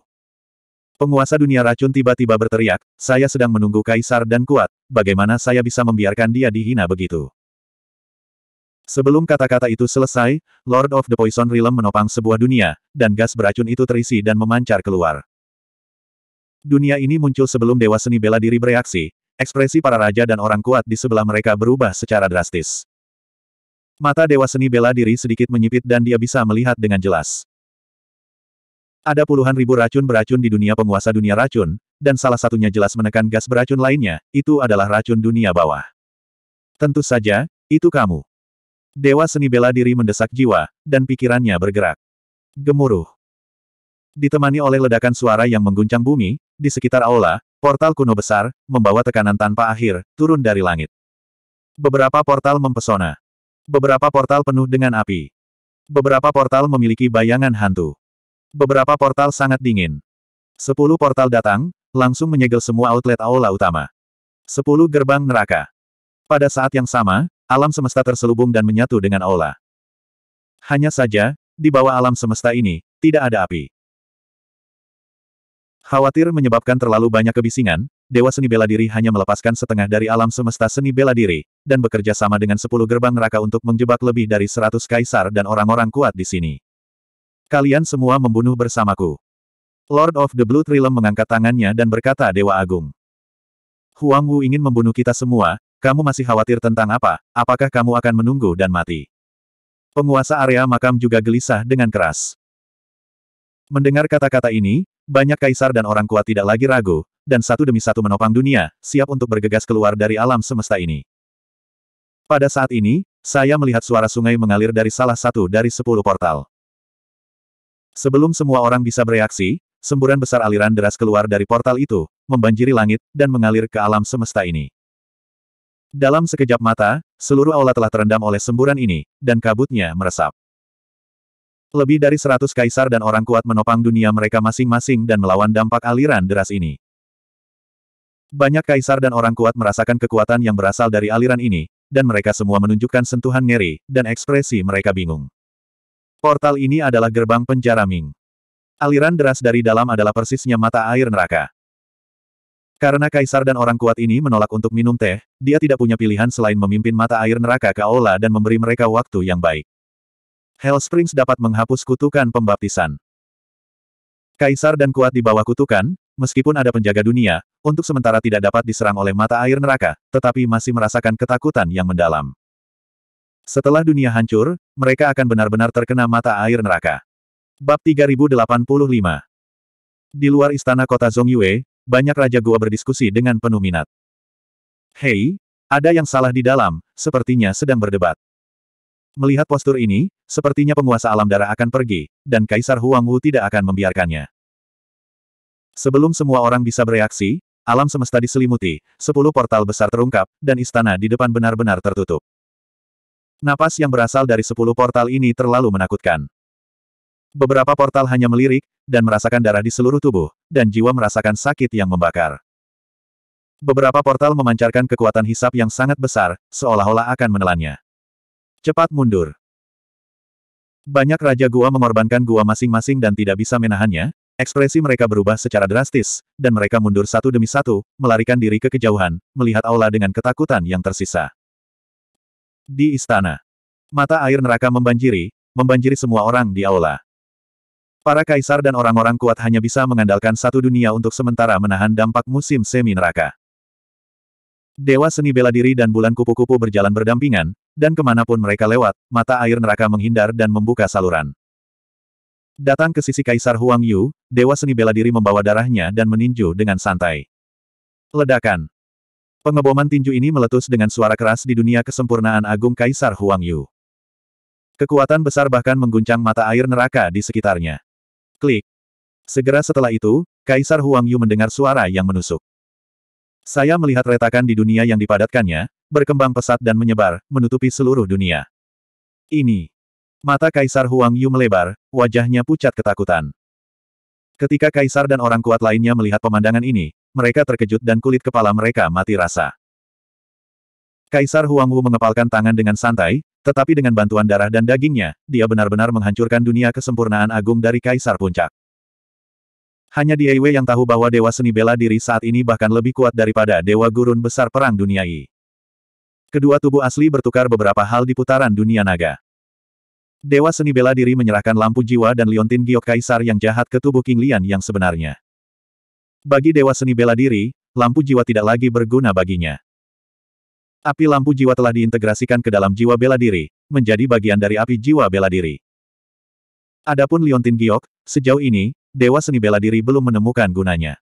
Penguasa dunia racun tiba-tiba berteriak, saya sedang menunggu kaisar dan kuat, bagaimana saya bisa membiarkan dia dihina begitu? Sebelum kata-kata itu selesai, Lord of the Poison Realm menopang sebuah dunia, dan gas beracun itu terisi dan memancar keluar. Dunia ini muncul sebelum Dewa Seni Bela Diri bereaksi, ekspresi para raja dan orang kuat di sebelah mereka berubah secara drastis. Mata Dewa Seni Bela Diri sedikit menyipit dan dia bisa melihat dengan jelas. Ada puluhan ribu racun beracun di dunia penguasa dunia racun, dan salah satunya jelas menekan gas beracun lainnya, itu adalah racun dunia bawah. Tentu saja, itu kamu. Dewa Seni Bela Diri mendesak jiwa, dan pikirannya bergerak. Gemuruh. Ditemani oleh ledakan suara yang mengguncang bumi, di sekitar aula, portal kuno besar, membawa tekanan tanpa akhir, turun dari langit. Beberapa portal mempesona. Beberapa portal penuh dengan api. Beberapa portal memiliki bayangan hantu. Beberapa portal sangat dingin. Sepuluh portal datang, langsung menyegel semua outlet aula utama. Sepuluh gerbang neraka. Pada saat yang sama, alam semesta terselubung dan menyatu dengan aula. Hanya saja, di bawah alam semesta ini, tidak ada api. Khawatir menyebabkan terlalu banyak kebisingan, Dewa Seni Bela Diri hanya melepaskan setengah dari alam semesta seni bela diri, dan bekerja sama dengan sepuluh gerbang neraka untuk menjebak lebih dari seratus kaisar dan orang-orang kuat di sini. Kalian semua membunuh bersamaku. Lord of the Blue Trilem mengangkat tangannya dan berkata Dewa Agung. Huang Wu ingin membunuh kita semua, kamu masih khawatir tentang apa, apakah kamu akan menunggu dan mati? Penguasa area makam juga gelisah dengan keras. Mendengar kata-kata ini, banyak kaisar dan orang kuat tidak lagi ragu, dan satu demi satu menopang dunia, siap untuk bergegas keluar dari alam semesta ini. Pada saat ini, saya melihat suara sungai mengalir dari salah satu dari sepuluh portal. Sebelum semua orang bisa bereaksi, semburan besar aliran deras keluar dari portal itu, membanjiri langit, dan mengalir ke alam semesta ini. Dalam sekejap mata, seluruh aula telah terendam oleh semburan ini, dan kabutnya meresap. Lebih dari seratus kaisar dan orang kuat menopang dunia mereka masing-masing dan melawan dampak aliran deras ini. Banyak kaisar dan orang kuat merasakan kekuatan yang berasal dari aliran ini, dan mereka semua menunjukkan sentuhan ngeri, dan ekspresi mereka bingung. Portal ini adalah gerbang penjara Ming. Aliran deras dari dalam adalah persisnya mata air neraka. Karena kaisar dan orang kuat ini menolak untuk minum teh, dia tidak punya pilihan selain memimpin mata air neraka ke Aula dan memberi mereka waktu yang baik. Hell Springs dapat menghapus kutukan pembaptisan. Kaisar dan kuat di bawah kutukan, meskipun ada penjaga dunia, untuk sementara tidak dapat diserang oleh mata air neraka, tetapi masih merasakan ketakutan yang mendalam. Setelah dunia hancur, mereka akan benar-benar terkena mata air neraka. Bab 3085 Di luar istana kota Zongyue, banyak raja gua berdiskusi dengan penuh minat. Hei, ada yang salah di dalam, sepertinya sedang berdebat. Melihat postur ini, sepertinya penguasa alam darah akan pergi, dan Kaisar Huang Wu tidak akan membiarkannya. Sebelum semua orang bisa bereaksi, alam semesta diselimuti, sepuluh portal besar terungkap, dan istana di depan benar-benar tertutup. Napas yang berasal dari sepuluh portal ini terlalu menakutkan. Beberapa portal hanya melirik, dan merasakan darah di seluruh tubuh, dan jiwa merasakan sakit yang membakar. Beberapa portal memancarkan kekuatan hisap yang sangat besar, seolah-olah akan menelannya. Cepat mundur. Banyak raja gua mengorbankan gua masing-masing dan tidak bisa menahannya, ekspresi mereka berubah secara drastis, dan mereka mundur satu demi satu, melarikan diri ke kejauhan, melihat aula dengan ketakutan yang tersisa. Di istana. Mata air neraka membanjiri, membanjiri semua orang di aula. Para kaisar dan orang-orang kuat hanya bisa mengandalkan satu dunia untuk sementara menahan dampak musim semi neraka. Dewa seni bela diri dan bulan kupu-kupu berjalan berdampingan, dan kemanapun mereka lewat, mata air neraka menghindar dan membuka saluran. Datang ke sisi Kaisar Huang Yu, Dewa Seni Bela Diri membawa darahnya dan meninju dengan santai. Ledakan. Pengeboman tinju ini meletus dengan suara keras di dunia kesempurnaan agung Kaisar Huang Yu. Kekuatan besar bahkan mengguncang mata air neraka di sekitarnya. Klik. Segera setelah itu, Kaisar Huang Yu mendengar suara yang menusuk. Saya melihat retakan di dunia yang dipadatkannya, berkembang pesat dan menyebar, menutupi seluruh dunia. Ini. Mata Kaisar Huang Yu melebar, wajahnya pucat ketakutan. Ketika Kaisar dan orang kuat lainnya melihat pemandangan ini, mereka terkejut dan kulit kepala mereka mati rasa. Kaisar Huang Wu mengepalkan tangan dengan santai, tetapi dengan bantuan darah dan dagingnya, dia benar-benar menghancurkan dunia kesempurnaan agung dari Kaisar Puncak. Hanya di Wei yang tahu bahwa Dewa Seni Bela Diri saat ini bahkan lebih kuat daripada Dewa Gurun Besar Perang Dunia I. Kedua tubuh asli bertukar beberapa hal di putaran dunia naga. Dewa Seni Bela Diri menyerahkan lampu jiwa dan liontin giok kaisar yang jahat ke tubuh King Lian yang sebenarnya. Bagi Dewa Seni Bela Diri, lampu jiwa tidak lagi berguna baginya. Api lampu jiwa telah diintegrasikan ke dalam jiwa bela diri, menjadi bagian dari api jiwa bela diri. Adapun liontin giok, sejauh ini, Dewa Seni Bela Diri belum menemukan gunanya.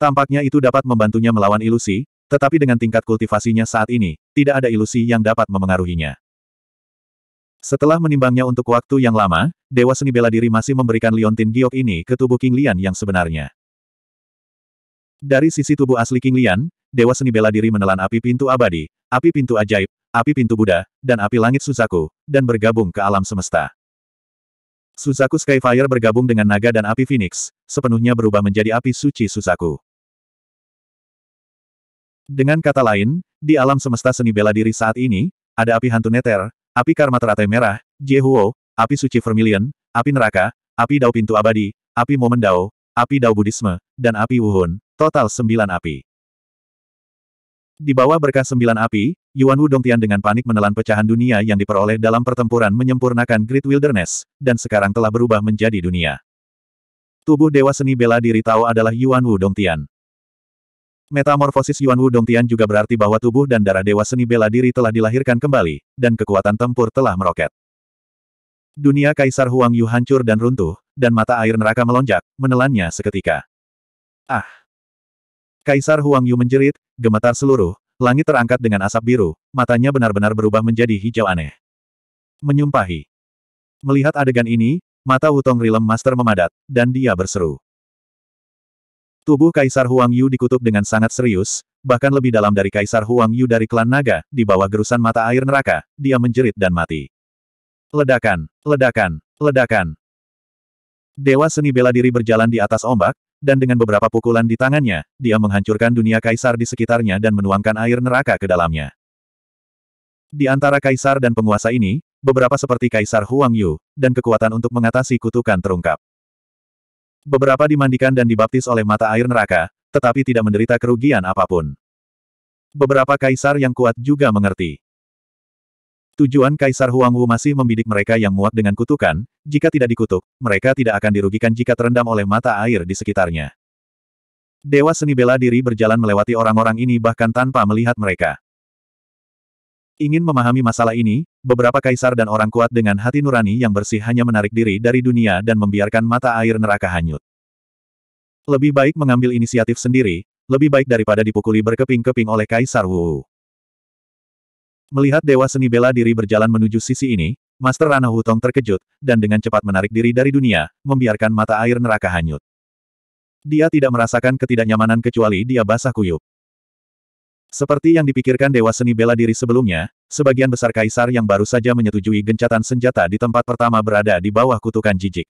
Tampaknya itu dapat membantunya melawan ilusi, tetapi dengan tingkat kultivasinya saat ini, tidak ada ilusi yang dapat memengaruhinya. Setelah menimbangnya untuk waktu yang lama, Dewa Seni Bela Diri masih memberikan Liontin Giok ini ke tubuh King Lian yang sebenarnya. Dari sisi tubuh asli King Lian, Dewa Seni Bela Diri menelan api pintu abadi, api pintu ajaib, api pintu Buddha, dan api langit Suzaku, dan bergabung ke alam semesta. Suzaku Skyfire bergabung dengan naga dan api Phoenix, sepenuhnya berubah menjadi api suci Suzaku. Dengan kata lain, di alam semesta seni bela diri saat ini, ada api hantu neter, api karma teratai merah, Jehuo, api suci vermilion, api neraka, api dao pintu abadi, api dao, api dao buddhisme, dan api wuhun, total sembilan api. Di bawah berkah sembilan api, Yuan Tian dengan panik menelan pecahan dunia yang diperoleh dalam pertempuran menyempurnakan Great Wilderness, dan sekarang telah berubah menjadi dunia. Tubuh Dewa Seni Bela Diri Tao adalah Yuan Tian. Metamorfosis Yuan Tian juga berarti bahwa tubuh dan darah Dewa Seni Bela Diri telah dilahirkan kembali, dan kekuatan tempur telah meroket. Dunia Kaisar Huang Yu hancur dan runtuh, dan mata air neraka melonjak, menelannya seketika. Ah! Kaisar Huang Yu menjerit, gemetar seluruh, langit terangkat dengan asap biru, matanya benar-benar berubah menjadi hijau aneh. Menyumpahi. Melihat adegan ini, mata Wutong Rilem Master memadat, dan dia berseru. Tubuh Kaisar Huang Yu dikutuk dengan sangat serius, bahkan lebih dalam dari Kaisar Huang Yu dari klan naga, di bawah gerusan mata air neraka, dia menjerit dan mati. Ledakan, ledakan, ledakan. Dewa seni bela diri berjalan di atas ombak, dan dengan beberapa pukulan di tangannya, dia menghancurkan dunia kaisar di sekitarnya dan menuangkan air neraka ke dalamnya. Di antara kaisar dan penguasa ini, beberapa seperti Kaisar Huang Yu, dan kekuatan untuk mengatasi kutukan terungkap. Beberapa dimandikan dan dibaptis oleh mata air neraka, tetapi tidak menderita kerugian apapun. Beberapa kaisar yang kuat juga mengerti. Tujuan Kaisar Huangwu masih membidik mereka yang muak dengan kutukan, jika tidak dikutuk, mereka tidak akan dirugikan jika terendam oleh mata air di sekitarnya. Dewa seni bela diri berjalan melewati orang-orang ini bahkan tanpa melihat mereka. Ingin memahami masalah ini, beberapa kaisar dan orang kuat dengan hati nurani yang bersih hanya menarik diri dari dunia dan membiarkan mata air neraka hanyut. Lebih baik mengambil inisiatif sendiri, lebih baik daripada dipukuli berkeping-keping oleh Kaisar Wu. Melihat Dewa Seni Bela Diri berjalan menuju sisi ini, Master Rana Hutong terkejut, dan dengan cepat menarik diri dari dunia, membiarkan mata air neraka hanyut. Dia tidak merasakan ketidaknyamanan kecuali dia basah kuyup. Seperti yang dipikirkan Dewa Seni Bela Diri sebelumnya, sebagian besar kaisar yang baru saja menyetujui gencatan senjata di tempat pertama berada di bawah kutukan jijik.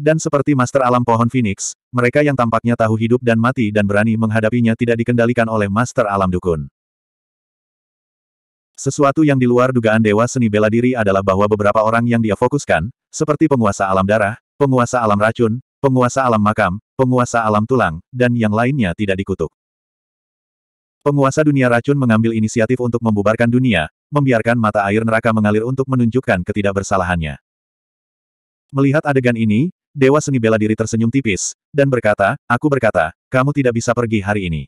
Dan seperti Master Alam Pohon Phoenix, mereka yang tampaknya tahu hidup dan mati dan berani menghadapinya tidak dikendalikan oleh Master Alam Dukun. Sesuatu yang di luar dugaan Dewa Seni Bela Diri adalah bahwa beberapa orang yang dia fokuskan, seperti penguasa alam darah, penguasa alam racun, penguasa alam makam, penguasa alam tulang, dan yang lainnya tidak dikutuk. Penguasa dunia racun mengambil inisiatif untuk membubarkan dunia, membiarkan mata air neraka mengalir untuk menunjukkan ketidakbersalahannya. Melihat adegan ini, Dewa Seni Bela Diri tersenyum tipis, dan berkata, Aku berkata, kamu tidak bisa pergi hari ini.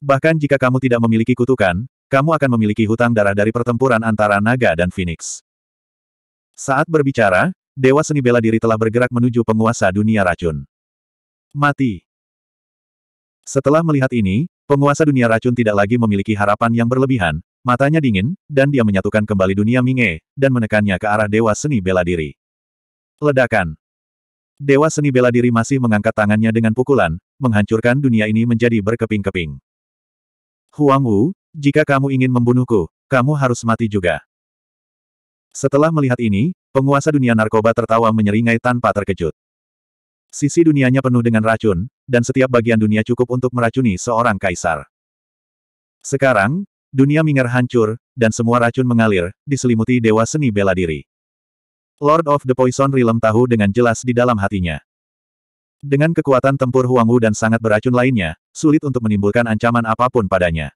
Bahkan jika kamu tidak memiliki kutukan, kamu akan memiliki hutang darah dari pertempuran antara naga dan Phoenix. Saat berbicara, Dewa Seni Bela Diri telah bergerak menuju penguasa dunia racun. Mati. Setelah melihat ini, penguasa dunia racun tidak lagi memiliki harapan yang berlebihan, matanya dingin, dan dia menyatukan kembali dunia Minge, dan menekannya ke arah Dewa Seni Bela Diri. Ledakan. Dewa Seni Bela Diri masih mengangkat tangannya dengan pukulan, menghancurkan dunia ini menjadi berkeping-keping. Huang Wu, jika kamu ingin membunuhku, kamu harus mati juga. Setelah melihat ini, penguasa dunia narkoba tertawa menyeringai tanpa terkejut. Sisi dunianya penuh dengan racun, dan setiap bagian dunia cukup untuk meracuni seorang kaisar. Sekarang, dunia Minger hancur, dan semua racun mengalir, diselimuti dewa seni bela diri. Lord of the Poison Realm tahu dengan jelas di dalam hatinya. Dengan kekuatan tempur Huangwu dan sangat beracun lainnya, sulit untuk menimbulkan ancaman apapun padanya.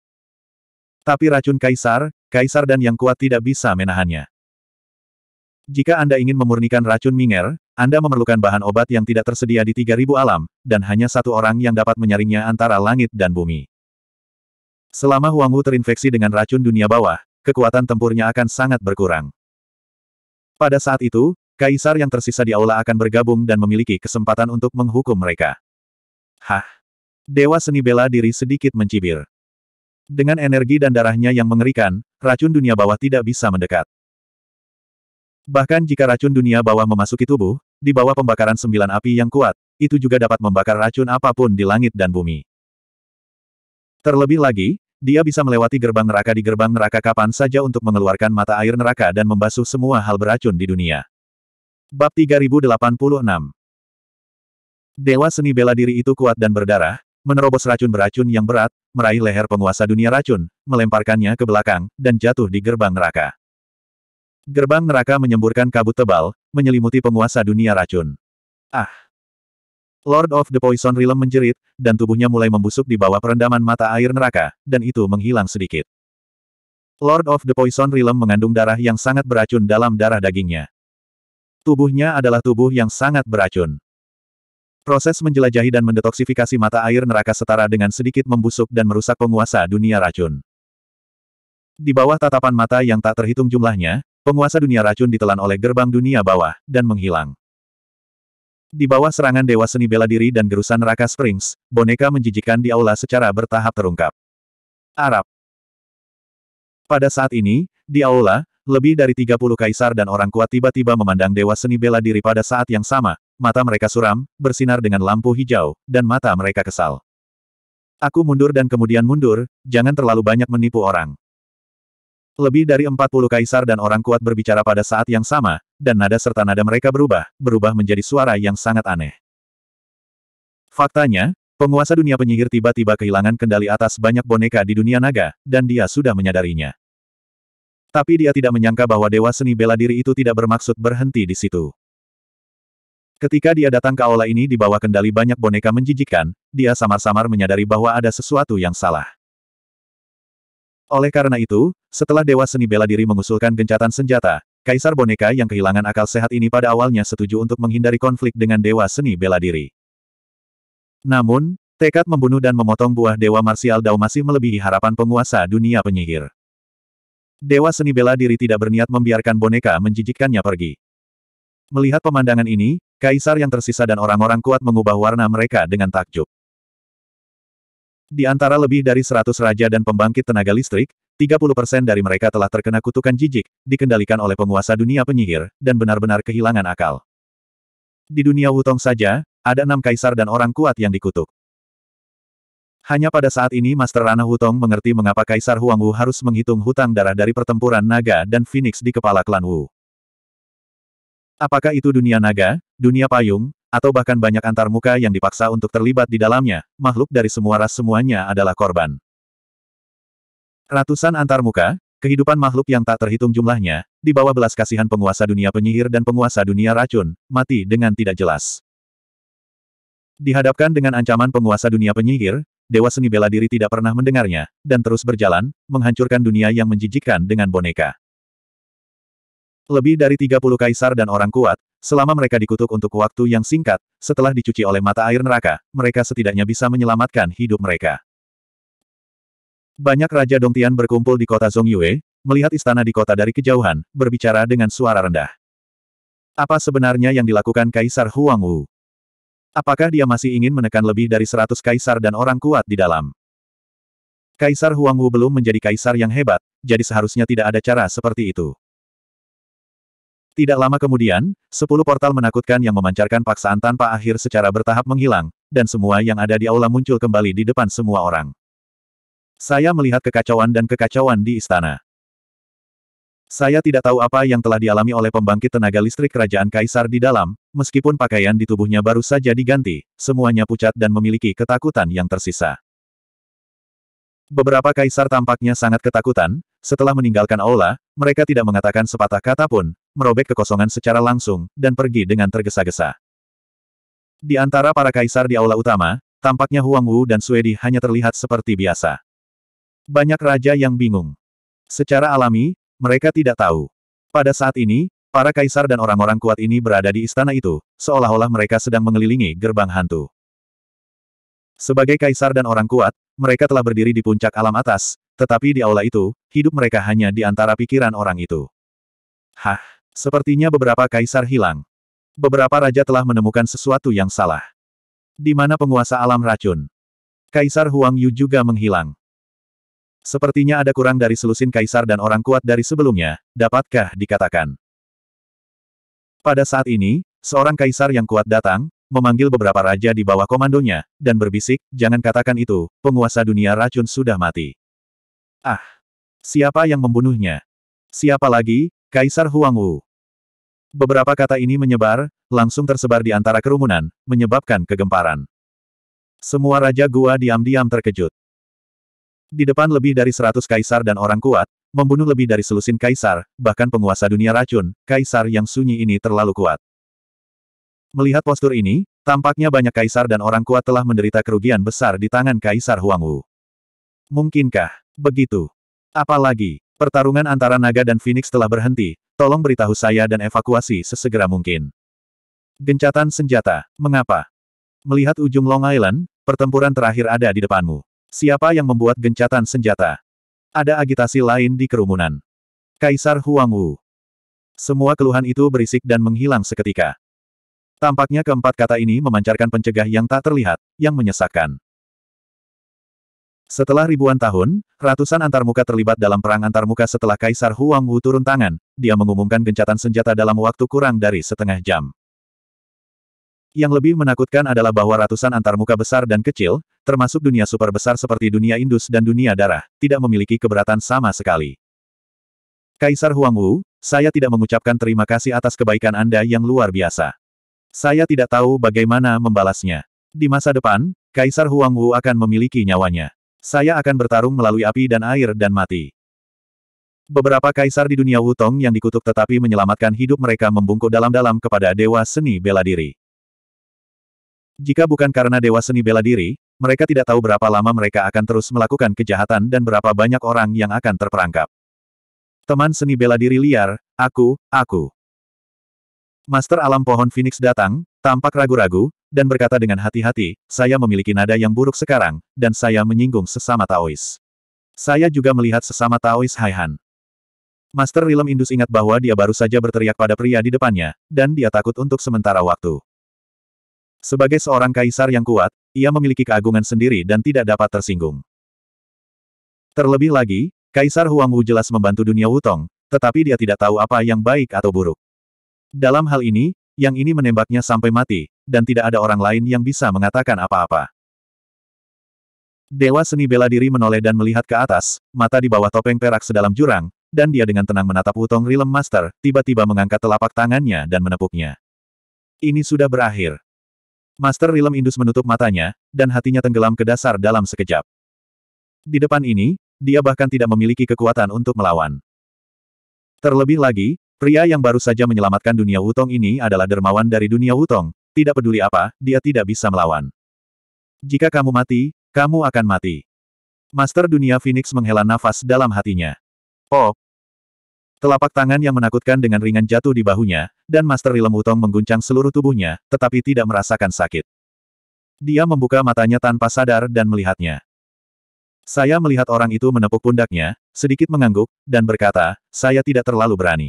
Tapi racun kaisar, kaisar dan yang kuat tidak bisa menahannya. Jika Anda ingin memurnikan racun Minger, Anda memerlukan bahan obat yang tidak tersedia di 3000 alam, dan hanya satu orang yang dapat menyaringnya antara langit dan bumi. Selama Huang Wu terinfeksi dengan racun dunia bawah, kekuatan tempurnya akan sangat berkurang. Pada saat itu, kaisar yang tersisa di aula akan bergabung dan memiliki kesempatan untuk menghukum mereka. Hah? Dewa seni bela diri sedikit mencibir. Dengan energi dan darahnya yang mengerikan, racun dunia bawah tidak bisa mendekat. Bahkan jika racun dunia bawah memasuki tubuh, di bawah pembakaran sembilan api yang kuat, itu juga dapat membakar racun apapun di langit dan bumi. Terlebih lagi, dia bisa melewati gerbang neraka di gerbang neraka kapan saja untuk mengeluarkan mata air neraka dan membasuh semua hal beracun di dunia. Bab 3086 Dewa seni bela diri itu kuat dan berdarah, menerobos racun beracun yang berat, meraih leher penguasa dunia racun, melemparkannya ke belakang, dan jatuh di gerbang neraka. Gerbang neraka menyemburkan kabut tebal, menyelimuti penguasa dunia racun. Ah! Lord of the Poison Realm menjerit, dan tubuhnya mulai membusuk di bawah perendaman mata air neraka, dan itu menghilang sedikit. Lord of the Poison Realm mengandung darah yang sangat beracun dalam darah dagingnya. Tubuhnya adalah tubuh yang sangat beracun. Proses menjelajahi dan mendetoksifikasi mata air neraka setara dengan sedikit membusuk dan merusak penguasa dunia racun. Di bawah tatapan mata yang tak terhitung jumlahnya, penguasa dunia racun ditelan oleh gerbang dunia bawah, dan menghilang. Di bawah serangan Dewa Seni Bela Diri dan gerusan neraka Springs, boneka menjijikan di aula secara bertahap terungkap. Arab. Pada saat ini, di aula, lebih dari 30 kaisar dan orang kuat tiba-tiba memandang dewa seni bela diri pada saat yang sama, mata mereka suram, bersinar dengan lampu hijau, dan mata mereka kesal. Aku mundur dan kemudian mundur, jangan terlalu banyak menipu orang. Lebih dari 40 kaisar dan orang kuat berbicara pada saat yang sama, dan nada serta nada mereka berubah, berubah menjadi suara yang sangat aneh. Faktanya, penguasa dunia penyihir tiba-tiba kehilangan kendali atas banyak boneka di dunia naga, dan dia sudah menyadarinya. Tapi dia tidak menyangka bahwa Dewa Seni Bela Diri itu tidak bermaksud berhenti di situ. Ketika dia datang ke aula ini di bawah kendali banyak boneka menjijikan, dia samar-samar menyadari bahwa ada sesuatu yang salah. Oleh karena itu, setelah Dewa Seni Bela Diri mengusulkan gencatan senjata, Kaisar Boneka yang kehilangan akal sehat ini pada awalnya setuju untuk menghindari konflik dengan Dewa Seni Bela Diri. Namun, tekad membunuh dan memotong buah Dewa Marsial Dao masih melebihi harapan penguasa dunia penyihir. Dewa seni bela diri tidak berniat membiarkan boneka menjijikkannya pergi. Melihat pemandangan ini, kaisar yang tersisa dan orang-orang kuat mengubah warna mereka dengan takjub. Di antara lebih dari 100 raja dan pembangkit tenaga listrik, 30% dari mereka telah terkena kutukan jijik, dikendalikan oleh penguasa dunia penyihir, dan benar-benar kehilangan akal. Di dunia Wutong saja, ada enam kaisar dan orang kuat yang dikutuk. Hanya pada saat ini Master Rana Hutong mengerti mengapa Kaisar Huang Wu harus menghitung hutang darah dari pertempuran naga dan Phoenix di kepala klan Wu. Apakah itu dunia naga, dunia payung, atau bahkan banyak antarmuka yang dipaksa untuk terlibat di dalamnya, makhluk dari semua ras semuanya adalah korban. Ratusan antarmuka, kehidupan makhluk yang tak terhitung jumlahnya, di bawah belas kasihan penguasa dunia penyihir dan penguasa dunia racun, mati dengan tidak jelas. Dihadapkan dengan ancaman penguasa dunia penyihir, Dewa Seni Bela Diri tidak pernah mendengarnya, dan terus berjalan, menghancurkan dunia yang menjijikkan dengan boneka. Lebih dari 30 kaisar dan orang kuat, selama mereka dikutuk untuk waktu yang singkat, setelah dicuci oleh mata air neraka, mereka setidaknya bisa menyelamatkan hidup mereka. Banyak Raja Dongtian berkumpul di kota Zhongyue, melihat istana di kota dari kejauhan, berbicara dengan suara rendah. Apa sebenarnya yang dilakukan Kaisar Huang Wu? Apakah dia masih ingin menekan lebih dari seratus kaisar dan orang kuat di dalam? Kaisar Huang Wu belum menjadi kaisar yang hebat, jadi seharusnya tidak ada cara seperti itu. Tidak lama kemudian, sepuluh portal menakutkan yang memancarkan paksaan tanpa akhir secara bertahap menghilang, dan semua yang ada di aula muncul kembali di depan semua orang. Saya melihat kekacauan dan kekacauan di istana. Saya tidak tahu apa yang telah dialami oleh pembangkit tenaga listrik kerajaan Kaisar di dalam, meskipun pakaian di tubuhnya baru saja diganti, semuanya pucat dan memiliki ketakutan yang tersisa. Beberapa kaisar tampaknya sangat ketakutan, setelah meninggalkan aula, mereka tidak mengatakan sepatah kata pun, merobek kekosongan secara langsung, dan pergi dengan tergesa-gesa. Di antara para kaisar di aula utama, tampaknya Huang Wu dan Suedi hanya terlihat seperti biasa. Banyak raja yang bingung. Secara alami, mereka tidak tahu. Pada saat ini, para kaisar dan orang-orang kuat ini berada di istana itu, seolah-olah mereka sedang mengelilingi gerbang hantu. Sebagai kaisar dan orang kuat, mereka telah berdiri di puncak alam atas, tetapi di aula itu, hidup mereka hanya di antara pikiran orang itu. Hah, sepertinya beberapa kaisar hilang. Beberapa raja telah menemukan sesuatu yang salah. Di mana penguasa alam racun? Kaisar Huang Yu juga menghilang. Sepertinya ada kurang dari selusin kaisar dan orang kuat dari sebelumnya, dapatkah dikatakan? Pada saat ini, seorang kaisar yang kuat datang, memanggil beberapa raja di bawah komandonya, dan berbisik, jangan katakan itu, penguasa dunia racun sudah mati. Ah! Siapa yang membunuhnya? Siapa lagi? Kaisar Huang Wu. Beberapa kata ini menyebar, langsung tersebar di antara kerumunan, menyebabkan kegemparan. Semua raja gua diam-diam terkejut. Di depan lebih dari seratus kaisar dan orang kuat, membunuh lebih dari selusin kaisar, bahkan penguasa dunia racun, kaisar yang sunyi ini terlalu kuat. Melihat postur ini, tampaknya banyak kaisar dan orang kuat telah menderita kerugian besar di tangan Kaisar Huang Wu. Mungkinkah begitu? Apalagi, pertarungan antara naga dan Phoenix telah berhenti, tolong beritahu saya dan evakuasi sesegera mungkin. Gencatan senjata, mengapa? Melihat ujung Long Island, pertempuran terakhir ada di depanmu. Siapa yang membuat gencatan senjata? Ada agitasi lain di kerumunan. Kaisar Huang Wu. Semua keluhan itu berisik dan menghilang seketika. Tampaknya keempat kata ini memancarkan pencegah yang tak terlihat, yang menyesakkan. Setelah ribuan tahun, ratusan antarmuka terlibat dalam perang antarmuka setelah Kaisar Huang Wu turun tangan, dia mengumumkan gencatan senjata dalam waktu kurang dari setengah jam. Yang lebih menakutkan adalah bahwa ratusan antarmuka besar dan kecil, termasuk dunia super besar seperti dunia indus dan dunia darah, tidak memiliki keberatan sama sekali. Kaisar Huang Wu, saya tidak mengucapkan terima kasih atas kebaikan Anda yang luar biasa. Saya tidak tahu bagaimana membalasnya. Di masa depan, Kaisar Huang Wu akan memiliki nyawanya. Saya akan bertarung melalui api dan air dan mati. Beberapa kaisar di dunia Wutong yang dikutuk tetapi menyelamatkan hidup mereka membungkuk dalam-dalam kepada Dewa Seni Bela Diri. Jika bukan karena Dewa Seni Bela Diri, mereka tidak tahu berapa lama mereka akan terus melakukan kejahatan dan berapa banyak orang yang akan terperangkap. Teman seni bela diri liar, aku, aku. Master alam pohon Phoenix datang, tampak ragu-ragu, dan berkata dengan hati-hati, saya memiliki nada yang buruk sekarang, dan saya menyinggung sesama Taois. Saya juga melihat sesama Taois Haihan. Master Rilem Indus ingat bahwa dia baru saja berteriak pada pria di depannya, dan dia takut untuk sementara waktu. Sebagai seorang kaisar yang kuat, ia memiliki keagungan sendiri dan tidak dapat tersinggung. Terlebih lagi, Kaisar Huang Wu jelas membantu dunia Wutong, tetapi dia tidak tahu apa yang baik atau buruk. Dalam hal ini, yang ini menembaknya sampai mati, dan tidak ada orang lain yang bisa mengatakan apa-apa. Dewa seni bela diri menoleh dan melihat ke atas, mata di bawah topeng perak sedalam jurang, dan dia dengan tenang menatap Wutong Rilem Master, tiba-tiba mengangkat telapak tangannya dan menepuknya. Ini sudah berakhir. Master Rilem Indus menutup matanya, dan hatinya tenggelam ke dasar dalam sekejap. Di depan ini, dia bahkan tidak memiliki kekuatan untuk melawan. Terlebih lagi, pria yang baru saja menyelamatkan dunia Wutong ini adalah dermawan dari dunia Wutong, tidak peduli apa, dia tidak bisa melawan. Jika kamu mati, kamu akan mati. Master dunia Phoenix menghela nafas dalam hatinya. Oh. Telapak tangan yang menakutkan dengan ringan jatuh di bahunya, dan Master Rilem Tong mengguncang seluruh tubuhnya, tetapi tidak merasakan sakit. Dia membuka matanya tanpa sadar dan melihatnya. Saya melihat orang itu menepuk pundaknya, sedikit mengangguk, dan berkata, saya tidak terlalu berani.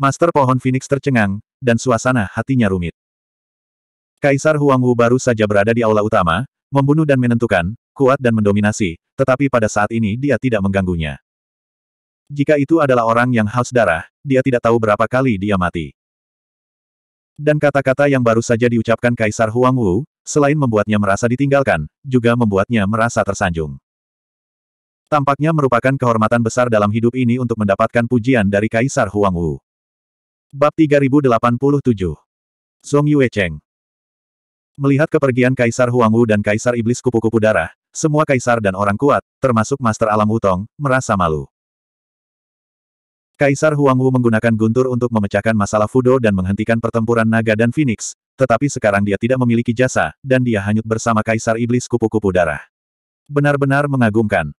Master Pohon Phoenix tercengang, dan suasana hatinya rumit. Kaisar Huang Wu baru saja berada di aula utama, membunuh dan menentukan, kuat dan mendominasi, tetapi pada saat ini dia tidak mengganggunya. Jika itu adalah orang yang haus darah, dia tidak tahu berapa kali dia mati. Dan kata-kata yang baru saja diucapkan Kaisar Huang Wu, selain membuatnya merasa ditinggalkan, juga membuatnya merasa tersanjung. Tampaknya merupakan kehormatan besar dalam hidup ini untuk mendapatkan pujian dari Kaisar Huang Wu. Bab 3087 Song Yue Cheng Melihat kepergian Kaisar Huang Wu dan Kaisar Iblis Kupu-Kupu Darah, semua kaisar dan orang kuat, termasuk Master Alam Wutong, merasa malu. Kaisar Huangwu menggunakan guntur untuk memecahkan masalah Fudo dan menghentikan pertempuran naga dan Phoenix, tetapi sekarang dia tidak memiliki jasa, dan dia hanyut bersama Kaisar Iblis Kupu-Kupu Darah. Benar-benar mengagumkan.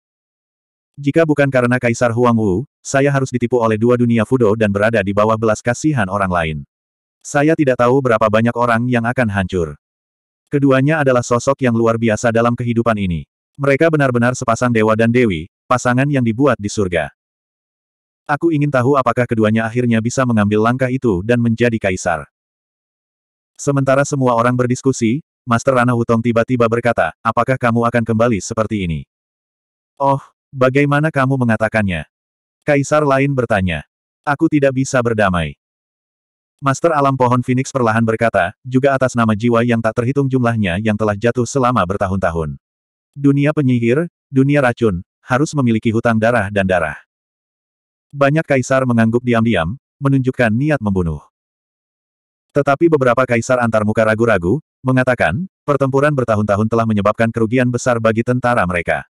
Jika bukan karena Kaisar Huangwu, saya harus ditipu oleh dua dunia Fudo dan berada di bawah belas kasihan orang lain. Saya tidak tahu berapa banyak orang yang akan hancur. Keduanya adalah sosok yang luar biasa dalam kehidupan ini. Mereka benar-benar sepasang dewa dan dewi, pasangan yang dibuat di surga. Aku ingin tahu apakah keduanya akhirnya bisa mengambil langkah itu dan menjadi kaisar. Sementara semua orang berdiskusi, Master Rana Hutong tiba-tiba berkata, apakah kamu akan kembali seperti ini? Oh, bagaimana kamu mengatakannya? Kaisar lain bertanya. Aku tidak bisa berdamai. Master Alam Pohon Phoenix perlahan berkata, juga atas nama jiwa yang tak terhitung jumlahnya yang telah jatuh selama bertahun-tahun. Dunia penyihir, dunia racun, harus memiliki hutang darah dan darah. Banyak kaisar mengangguk diam-diam, menunjukkan niat membunuh. Tetapi beberapa kaisar antarmuka ragu-ragu, mengatakan, pertempuran bertahun-tahun telah menyebabkan kerugian besar bagi tentara mereka.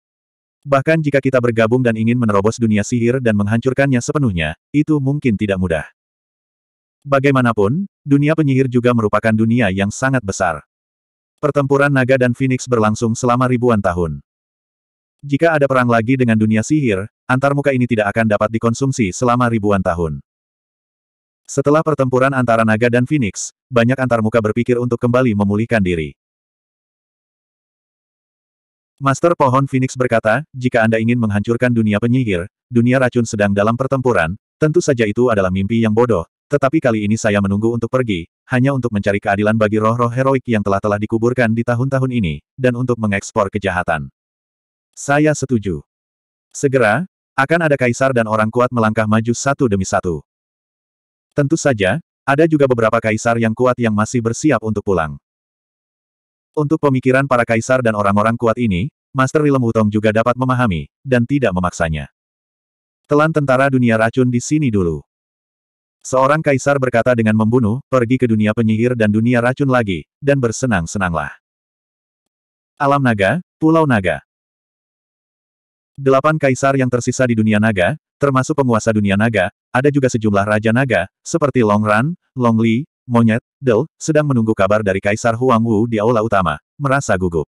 Bahkan jika kita bergabung dan ingin menerobos dunia sihir dan menghancurkannya sepenuhnya, itu mungkin tidak mudah. Bagaimanapun, dunia penyihir juga merupakan dunia yang sangat besar. Pertempuran naga dan phoenix berlangsung selama ribuan tahun. Jika ada perang lagi dengan dunia sihir, antarmuka ini tidak akan dapat dikonsumsi selama ribuan tahun. Setelah pertempuran antara naga dan Phoenix, banyak antarmuka berpikir untuk kembali memulihkan diri. Master Pohon Phoenix berkata, jika Anda ingin menghancurkan dunia penyihir, dunia racun sedang dalam pertempuran, tentu saja itu adalah mimpi yang bodoh, tetapi kali ini saya menunggu untuk pergi, hanya untuk mencari keadilan bagi roh-roh heroik yang telah-telah dikuburkan di tahun-tahun ini, dan untuk mengekspor kejahatan. Saya setuju. Segera, akan ada kaisar dan orang kuat melangkah maju satu demi satu. Tentu saja, ada juga beberapa kaisar yang kuat yang masih bersiap untuk pulang. Untuk pemikiran para kaisar dan orang-orang kuat ini, Master Rilem Wutong juga dapat memahami, dan tidak memaksanya. Telan tentara dunia racun di sini dulu. Seorang kaisar berkata dengan membunuh, pergi ke dunia penyihir dan dunia racun lagi, dan bersenang-senanglah. Alam naga, pulau naga. Delapan kaisar yang tersisa di dunia naga, termasuk penguasa dunia naga, ada juga sejumlah raja naga, seperti Long Ran, Long Li, Monyet, Del, sedang menunggu kabar dari Kaisar Huang Wu di aula utama, merasa gugup.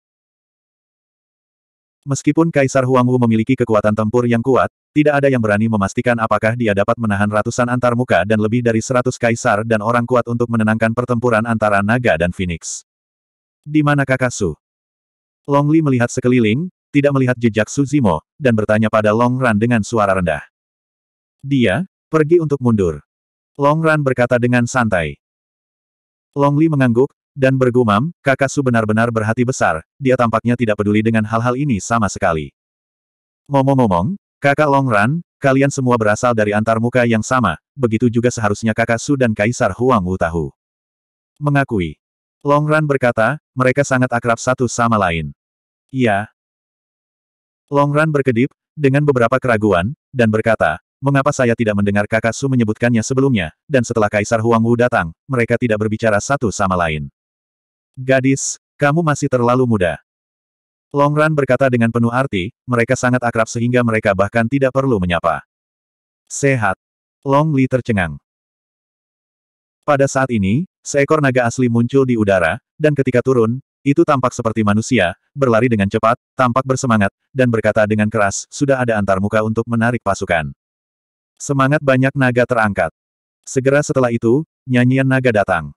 Meskipun Kaisar Huang Wu memiliki kekuatan tempur yang kuat, tidak ada yang berani memastikan apakah dia dapat menahan ratusan antarmuka dan lebih dari seratus kaisar dan orang kuat untuk menenangkan pertempuran antara naga dan Phoenix. Di mana Kakasu? Long Li melihat sekeliling, tidak melihat jejak Suzimo, dan bertanya pada Long Ran dengan suara rendah. Dia, pergi untuk mundur. Long Ran berkata dengan santai. Long Li mengangguk, dan bergumam, kakak Su benar-benar berhati besar, dia tampaknya tidak peduli dengan hal-hal ini sama sekali. Ngomong-ngomong, kakak Long Ran, kalian semua berasal dari antar muka yang sama, begitu juga seharusnya kakak Su dan Kaisar Huang Wu Tahu. Mengakui. Long Ran berkata, mereka sangat akrab satu sama lain. Iya, Long Longran berkedip, dengan beberapa keraguan, dan berkata, mengapa saya tidak mendengar kakak Su menyebutkannya sebelumnya, dan setelah Kaisar Huang Wu datang, mereka tidak berbicara satu sama lain. Gadis, kamu masih terlalu muda. Long Longran berkata dengan penuh arti, mereka sangat akrab sehingga mereka bahkan tidak perlu menyapa. Sehat. Long Li tercengang. Pada saat ini, seekor naga asli muncul di udara, dan ketika turun, itu tampak seperti manusia, berlari dengan cepat, tampak bersemangat, dan berkata dengan keras, sudah ada antarmuka untuk menarik pasukan. Semangat banyak naga terangkat. Segera setelah itu, nyanyian naga datang.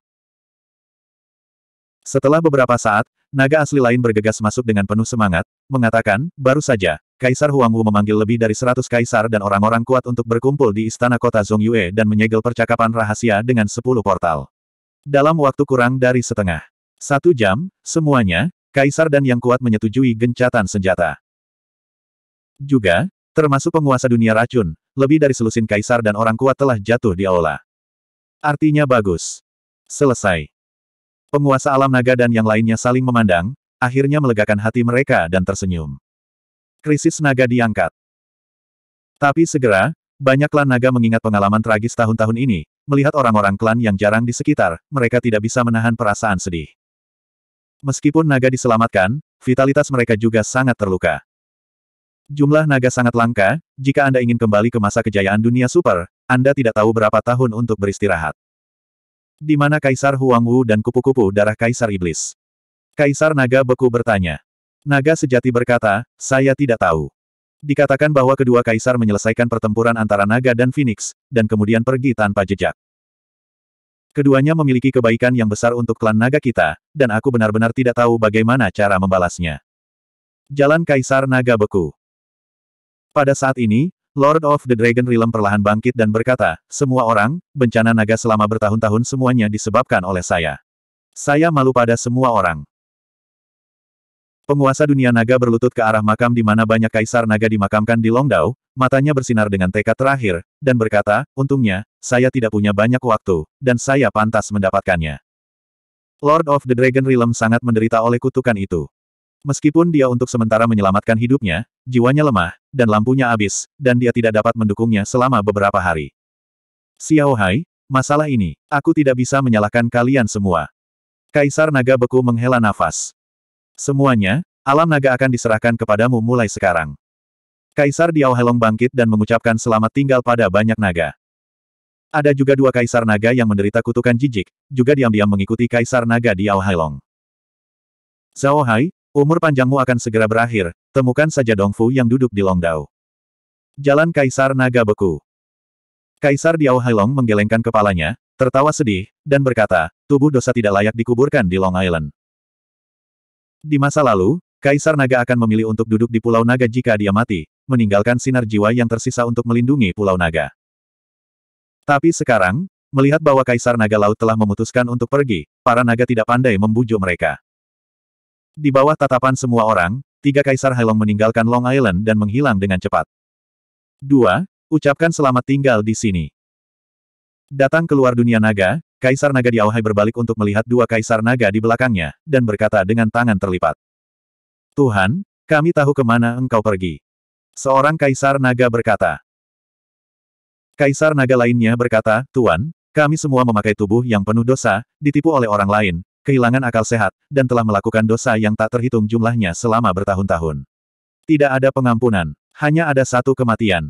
Setelah beberapa saat, naga asli lain bergegas masuk dengan penuh semangat, mengatakan, baru saja, Kaisar Huang Wu memanggil lebih dari seratus kaisar dan orang-orang kuat untuk berkumpul di istana kota Zhongyue dan menyegel percakapan rahasia dengan sepuluh portal. Dalam waktu kurang dari setengah satu jam, semuanya, Kaisar dan yang kuat menyetujui gencatan senjata. Juga, termasuk penguasa dunia racun, lebih dari selusin Kaisar dan orang kuat telah jatuh di aula. Artinya bagus. Selesai. Penguasa alam naga dan yang lainnya saling memandang, akhirnya melegakan hati mereka dan tersenyum. Krisis naga diangkat. Tapi segera, banyak klan naga mengingat pengalaman tragis tahun-tahun ini, melihat orang-orang klan yang jarang di sekitar, mereka tidak bisa menahan perasaan sedih. Meskipun naga diselamatkan, vitalitas mereka juga sangat terluka. Jumlah naga sangat langka, jika Anda ingin kembali ke masa kejayaan dunia super, Anda tidak tahu berapa tahun untuk beristirahat. Di mana Kaisar Huang Wu dan kupu-kupu darah Kaisar Iblis? Kaisar Naga Beku bertanya. Naga sejati berkata, saya tidak tahu. Dikatakan bahwa kedua kaisar menyelesaikan pertempuran antara naga dan phoenix, dan kemudian pergi tanpa jejak. Keduanya memiliki kebaikan yang besar untuk klan naga kita, dan aku benar-benar tidak tahu bagaimana cara membalasnya. Jalan Kaisar Naga Beku Pada saat ini, Lord of the Dragon Realm perlahan bangkit dan berkata, semua orang, bencana naga selama bertahun-tahun semuanya disebabkan oleh saya. Saya malu pada semua orang. Penguasa dunia naga berlutut ke arah makam di mana banyak kaisar naga dimakamkan di Longdao, matanya bersinar dengan tekad terakhir, dan berkata, untungnya, saya tidak punya banyak waktu, dan saya pantas mendapatkannya. Lord of the Dragon Realm sangat menderita oleh kutukan itu. Meskipun dia untuk sementara menyelamatkan hidupnya, jiwanya lemah, dan lampunya habis, dan dia tidak dapat mendukungnya selama beberapa hari. Xiao Hai, masalah ini, aku tidak bisa menyalahkan kalian semua. Kaisar Naga Beku menghela nafas. Semuanya, alam naga akan diserahkan kepadamu mulai sekarang. Kaisar Diao Helong bangkit dan mengucapkan selamat tinggal pada banyak naga. Ada juga dua kaisar naga yang menderita kutukan jijik, juga diam-diam mengikuti kaisar naga Diao Helong. Zhao Hai, umur panjangmu akan segera berakhir, temukan saja Dongfu yang duduk di Longdao. Jalan Kaisar Naga Beku Kaisar Diao Hailong menggelengkan kepalanya, tertawa sedih, dan berkata, tubuh dosa tidak layak dikuburkan di Long Island. Di masa lalu, Kaisar Naga akan memilih untuk duduk di Pulau Naga jika dia mati, meninggalkan sinar jiwa yang tersisa untuk melindungi Pulau Naga. Tapi sekarang, melihat bahwa Kaisar Naga Laut telah memutuskan untuk pergi, para naga tidak pandai membujuk mereka. Di bawah tatapan semua orang, tiga Kaisar Heilong meninggalkan Long Island dan menghilang dengan cepat. Dua, Ucapkan selamat tinggal di sini. Datang keluar dunia naga, Kaisar Naga di Aohai berbalik untuk melihat dua Kaisar Naga di belakangnya, dan berkata dengan tangan terlipat. Tuhan, kami tahu kemana engkau pergi. Seorang Kaisar Naga berkata. Kaisar Naga lainnya berkata, Tuan, kami semua memakai tubuh yang penuh dosa, ditipu oleh orang lain, kehilangan akal sehat, dan telah melakukan dosa yang tak terhitung jumlahnya selama bertahun-tahun. Tidak ada pengampunan, hanya ada satu kematian.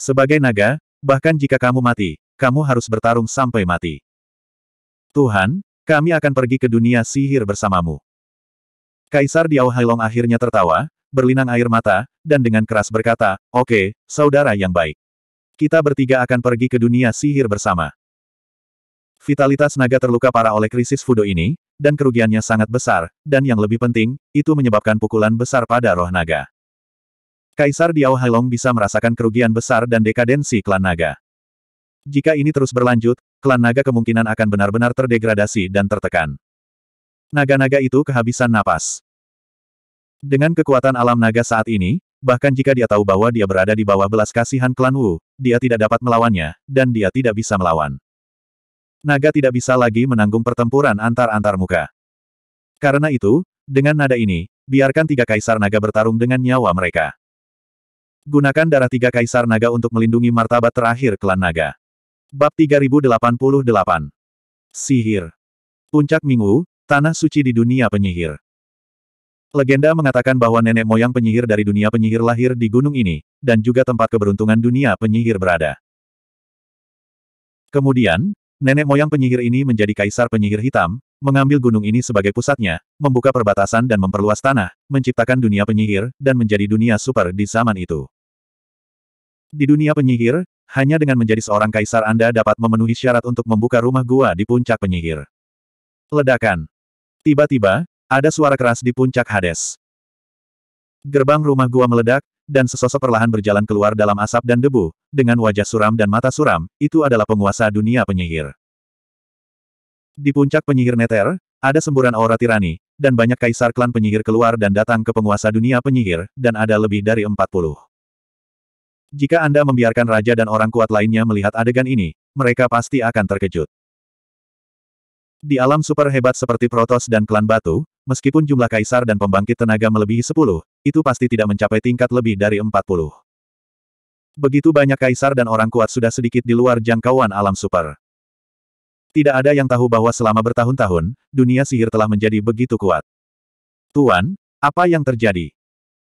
Sebagai naga, bahkan jika kamu mati, kamu harus bertarung sampai mati. Tuhan, kami akan pergi ke dunia sihir bersamamu. Kaisar Diao Hailong akhirnya tertawa, berlinang air mata, dan dengan keras berkata, Oke, okay, saudara yang baik. Kita bertiga akan pergi ke dunia sihir bersama. Vitalitas naga terluka parah oleh krisis Fudo ini, dan kerugiannya sangat besar, dan yang lebih penting, itu menyebabkan pukulan besar pada roh naga. Kaisar Diao Hailong bisa merasakan kerugian besar dan dekadensi klan naga. Jika ini terus berlanjut, klan naga kemungkinan akan benar-benar terdegradasi dan tertekan. Naga-naga itu kehabisan napas. Dengan kekuatan alam naga saat ini, bahkan jika dia tahu bahwa dia berada di bawah belas kasihan klan Wu, dia tidak dapat melawannya, dan dia tidak bisa melawan. Naga tidak bisa lagi menanggung pertempuran antar-antar muka. Karena itu, dengan nada ini, biarkan tiga kaisar naga bertarung dengan nyawa mereka. Gunakan darah tiga kaisar naga untuk melindungi martabat terakhir klan naga. Bab 3088. Sihir. Puncak Minggu, Tanah Suci di Dunia Penyihir. Legenda mengatakan bahwa nenek moyang penyihir dari dunia penyihir lahir di gunung ini, dan juga tempat keberuntungan dunia penyihir berada. Kemudian, nenek moyang penyihir ini menjadi kaisar penyihir hitam, mengambil gunung ini sebagai pusatnya, membuka perbatasan dan memperluas tanah, menciptakan dunia penyihir, dan menjadi dunia super di zaman itu. Di dunia penyihir, hanya dengan menjadi seorang kaisar Anda dapat memenuhi syarat untuk membuka rumah gua di puncak penyihir. Ledakan. Tiba-tiba, ada suara keras di puncak Hades. Gerbang rumah gua meledak, dan sesosok perlahan berjalan keluar dalam asap dan debu, dengan wajah suram dan mata suram, itu adalah penguasa dunia penyihir. Di puncak penyihir Neter, ada semburan aura tirani, dan banyak kaisar klan penyihir keluar dan datang ke penguasa dunia penyihir, dan ada lebih dari 40. Jika Anda membiarkan raja dan orang kuat lainnya melihat adegan ini, mereka pasti akan terkejut. Di alam super hebat seperti Protos dan Klan Batu, meskipun jumlah kaisar dan pembangkit tenaga melebihi 10, itu pasti tidak mencapai tingkat lebih dari 40. Begitu banyak kaisar dan orang kuat sudah sedikit di luar jangkauan alam super. Tidak ada yang tahu bahwa selama bertahun-tahun, dunia sihir telah menjadi begitu kuat. Tuan, apa yang terjadi?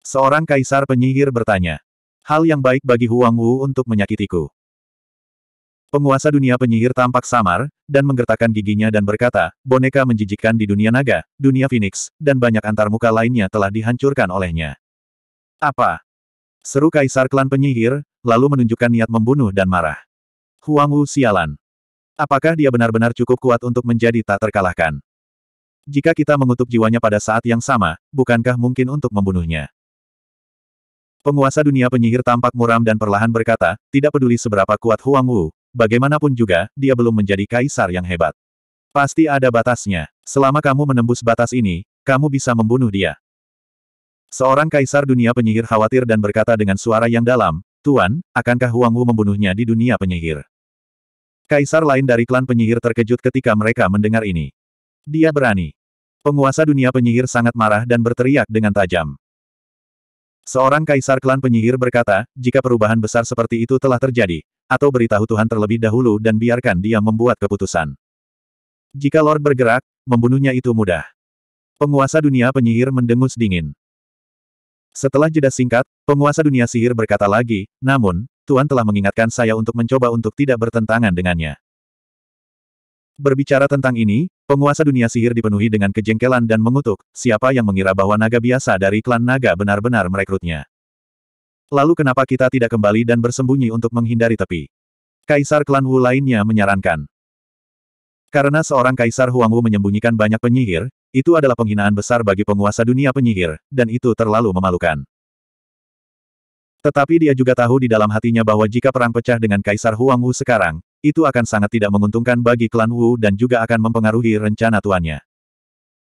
Seorang kaisar penyihir bertanya. Hal yang baik bagi Huang Wu untuk menyakitiku. Penguasa dunia penyihir tampak samar, dan menggertakkan giginya dan berkata, boneka menjijikkan di dunia naga, dunia phoenix, dan banyak antarmuka lainnya telah dihancurkan olehnya. Apa? Seru kaisar klan penyihir, lalu menunjukkan niat membunuh dan marah. Huang Wu sialan. Apakah dia benar-benar cukup kuat untuk menjadi tak terkalahkan? Jika kita mengutuk jiwanya pada saat yang sama, bukankah mungkin untuk membunuhnya? Penguasa dunia penyihir tampak muram dan perlahan berkata, tidak peduli seberapa kuat Huang Wu, bagaimanapun juga, dia belum menjadi kaisar yang hebat. Pasti ada batasnya. Selama kamu menembus batas ini, kamu bisa membunuh dia. Seorang kaisar dunia penyihir khawatir dan berkata dengan suara yang dalam, Tuan, akankah Huang Wu membunuhnya di dunia penyihir? Kaisar lain dari klan penyihir terkejut ketika mereka mendengar ini. Dia berani. Penguasa dunia penyihir sangat marah dan berteriak dengan tajam. Seorang kaisar klan penyihir berkata, jika perubahan besar seperti itu telah terjadi, atau beritahu Tuhan terlebih dahulu dan biarkan dia membuat keputusan. Jika Lord bergerak, membunuhnya itu mudah. Penguasa dunia penyihir mendengus dingin. Setelah jeda singkat, penguasa dunia sihir berkata lagi, namun, Tuhan telah mengingatkan saya untuk mencoba untuk tidak bertentangan dengannya. Berbicara tentang ini, Penguasa dunia sihir dipenuhi dengan kejengkelan dan mengutuk, siapa yang mengira bahwa naga biasa dari klan naga benar-benar merekrutnya. Lalu kenapa kita tidak kembali dan bersembunyi untuk menghindari tepi? Kaisar klan Wu lainnya menyarankan. Karena seorang kaisar Huang Wu menyembunyikan banyak penyihir, itu adalah penghinaan besar bagi penguasa dunia penyihir, dan itu terlalu memalukan. Tetapi dia juga tahu di dalam hatinya bahwa jika perang pecah dengan Kaisar Huang Wu sekarang, itu akan sangat tidak menguntungkan bagi klan Wu dan juga akan mempengaruhi rencana tuannya.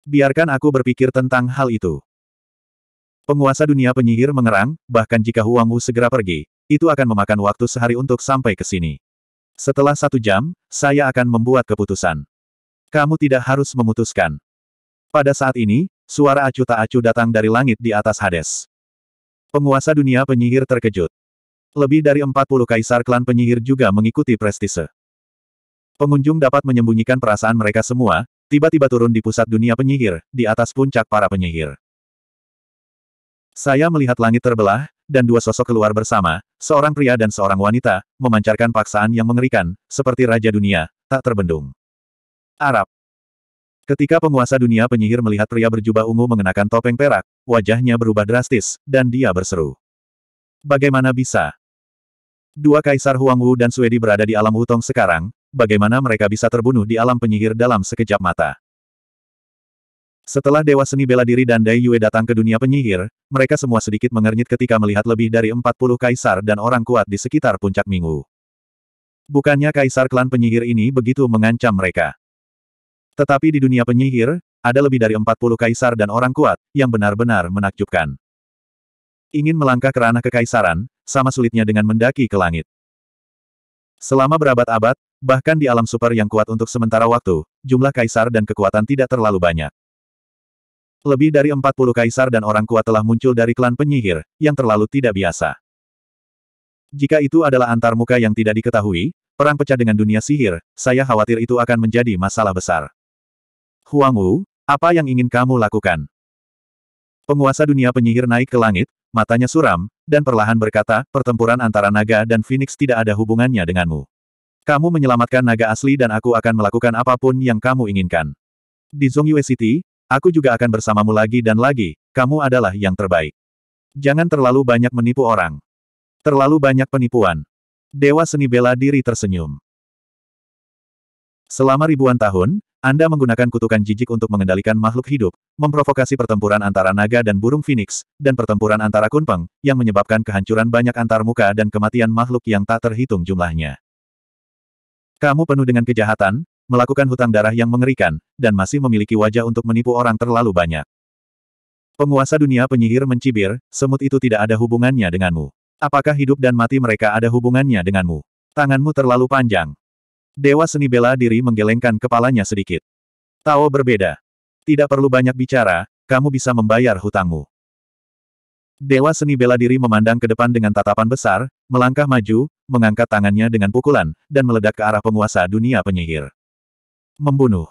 Biarkan aku berpikir tentang hal itu. Penguasa dunia penyihir mengerang, bahkan jika Huang Wu segera pergi, itu akan memakan waktu sehari untuk sampai ke sini. Setelah satu jam, saya akan membuat keputusan. Kamu tidak harus memutuskan. Pada saat ini, suara acu tak acu datang dari langit di atas Hades. Penguasa dunia penyihir terkejut. Lebih dari 40 kaisar klan penyihir juga mengikuti prestise. Pengunjung dapat menyembunyikan perasaan mereka semua, tiba-tiba turun di pusat dunia penyihir, di atas puncak para penyihir. Saya melihat langit terbelah, dan dua sosok keluar bersama, seorang pria dan seorang wanita, memancarkan paksaan yang mengerikan, seperti Raja Dunia, tak terbendung. Arab. Ketika penguasa dunia penyihir melihat pria berjubah ungu mengenakan topeng perak, wajahnya berubah drastis, dan dia berseru. Bagaimana bisa? Dua kaisar Huang Wu dan Suedi berada di alam Wutong sekarang, bagaimana mereka bisa terbunuh di alam penyihir dalam sekejap mata. Setelah Dewa Seni Bela Diri dan Dai Yue datang ke dunia penyihir, mereka semua sedikit mengernyit ketika melihat lebih dari 40 kaisar dan orang kuat di sekitar puncak Minggu. Bukannya kaisar klan penyihir ini begitu mengancam mereka. Tetapi di dunia penyihir, ada lebih dari 40 kaisar dan orang kuat, yang benar-benar menakjubkan. Ingin melangkah ke ranah kekaisaran, sama sulitnya dengan mendaki ke langit. Selama berabad-abad, bahkan di alam super yang kuat untuk sementara waktu, jumlah kaisar dan kekuatan tidak terlalu banyak. Lebih dari 40 kaisar dan orang kuat telah muncul dari klan penyihir, yang terlalu tidak biasa. Jika itu adalah antarmuka yang tidak diketahui, perang pecah dengan dunia sihir, saya khawatir itu akan menjadi masalah besar. Huang Wu, apa yang ingin kamu lakukan? Penguasa dunia penyihir naik ke langit, matanya suram, dan perlahan berkata, pertempuran antara naga dan Phoenix tidak ada hubungannya denganmu. Kamu menyelamatkan naga asli dan aku akan melakukan apapun yang kamu inginkan. Di Zhongyue City, aku juga akan bersamamu lagi dan lagi, kamu adalah yang terbaik. Jangan terlalu banyak menipu orang. Terlalu banyak penipuan. Dewa seni bela diri tersenyum. Selama ribuan tahun, anda menggunakan kutukan jijik untuk mengendalikan makhluk hidup, memprovokasi pertempuran antara naga dan burung phoenix, dan pertempuran antara kunpeng, yang menyebabkan kehancuran banyak antarmuka dan kematian makhluk yang tak terhitung jumlahnya. Kamu penuh dengan kejahatan, melakukan hutang darah yang mengerikan, dan masih memiliki wajah untuk menipu orang terlalu banyak. Penguasa dunia penyihir mencibir, semut itu tidak ada hubungannya denganmu. Apakah hidup dan mati mereka ada hubungannya denganmu? Tanganmu terlalu panjang. Dewa seni bela diri menggelengkan kepalanya sedikit. Tao berbeda. Tidak perlu banyak bicara, kamu bisa membayar hutangmu. Dewa seni bela diri memandang ke depan dengan tatapan besar, melangkah maju, mengangkat tangannya dengan pukulan, dan meledak ke arah penguasa dunia penyihir. Membunuh.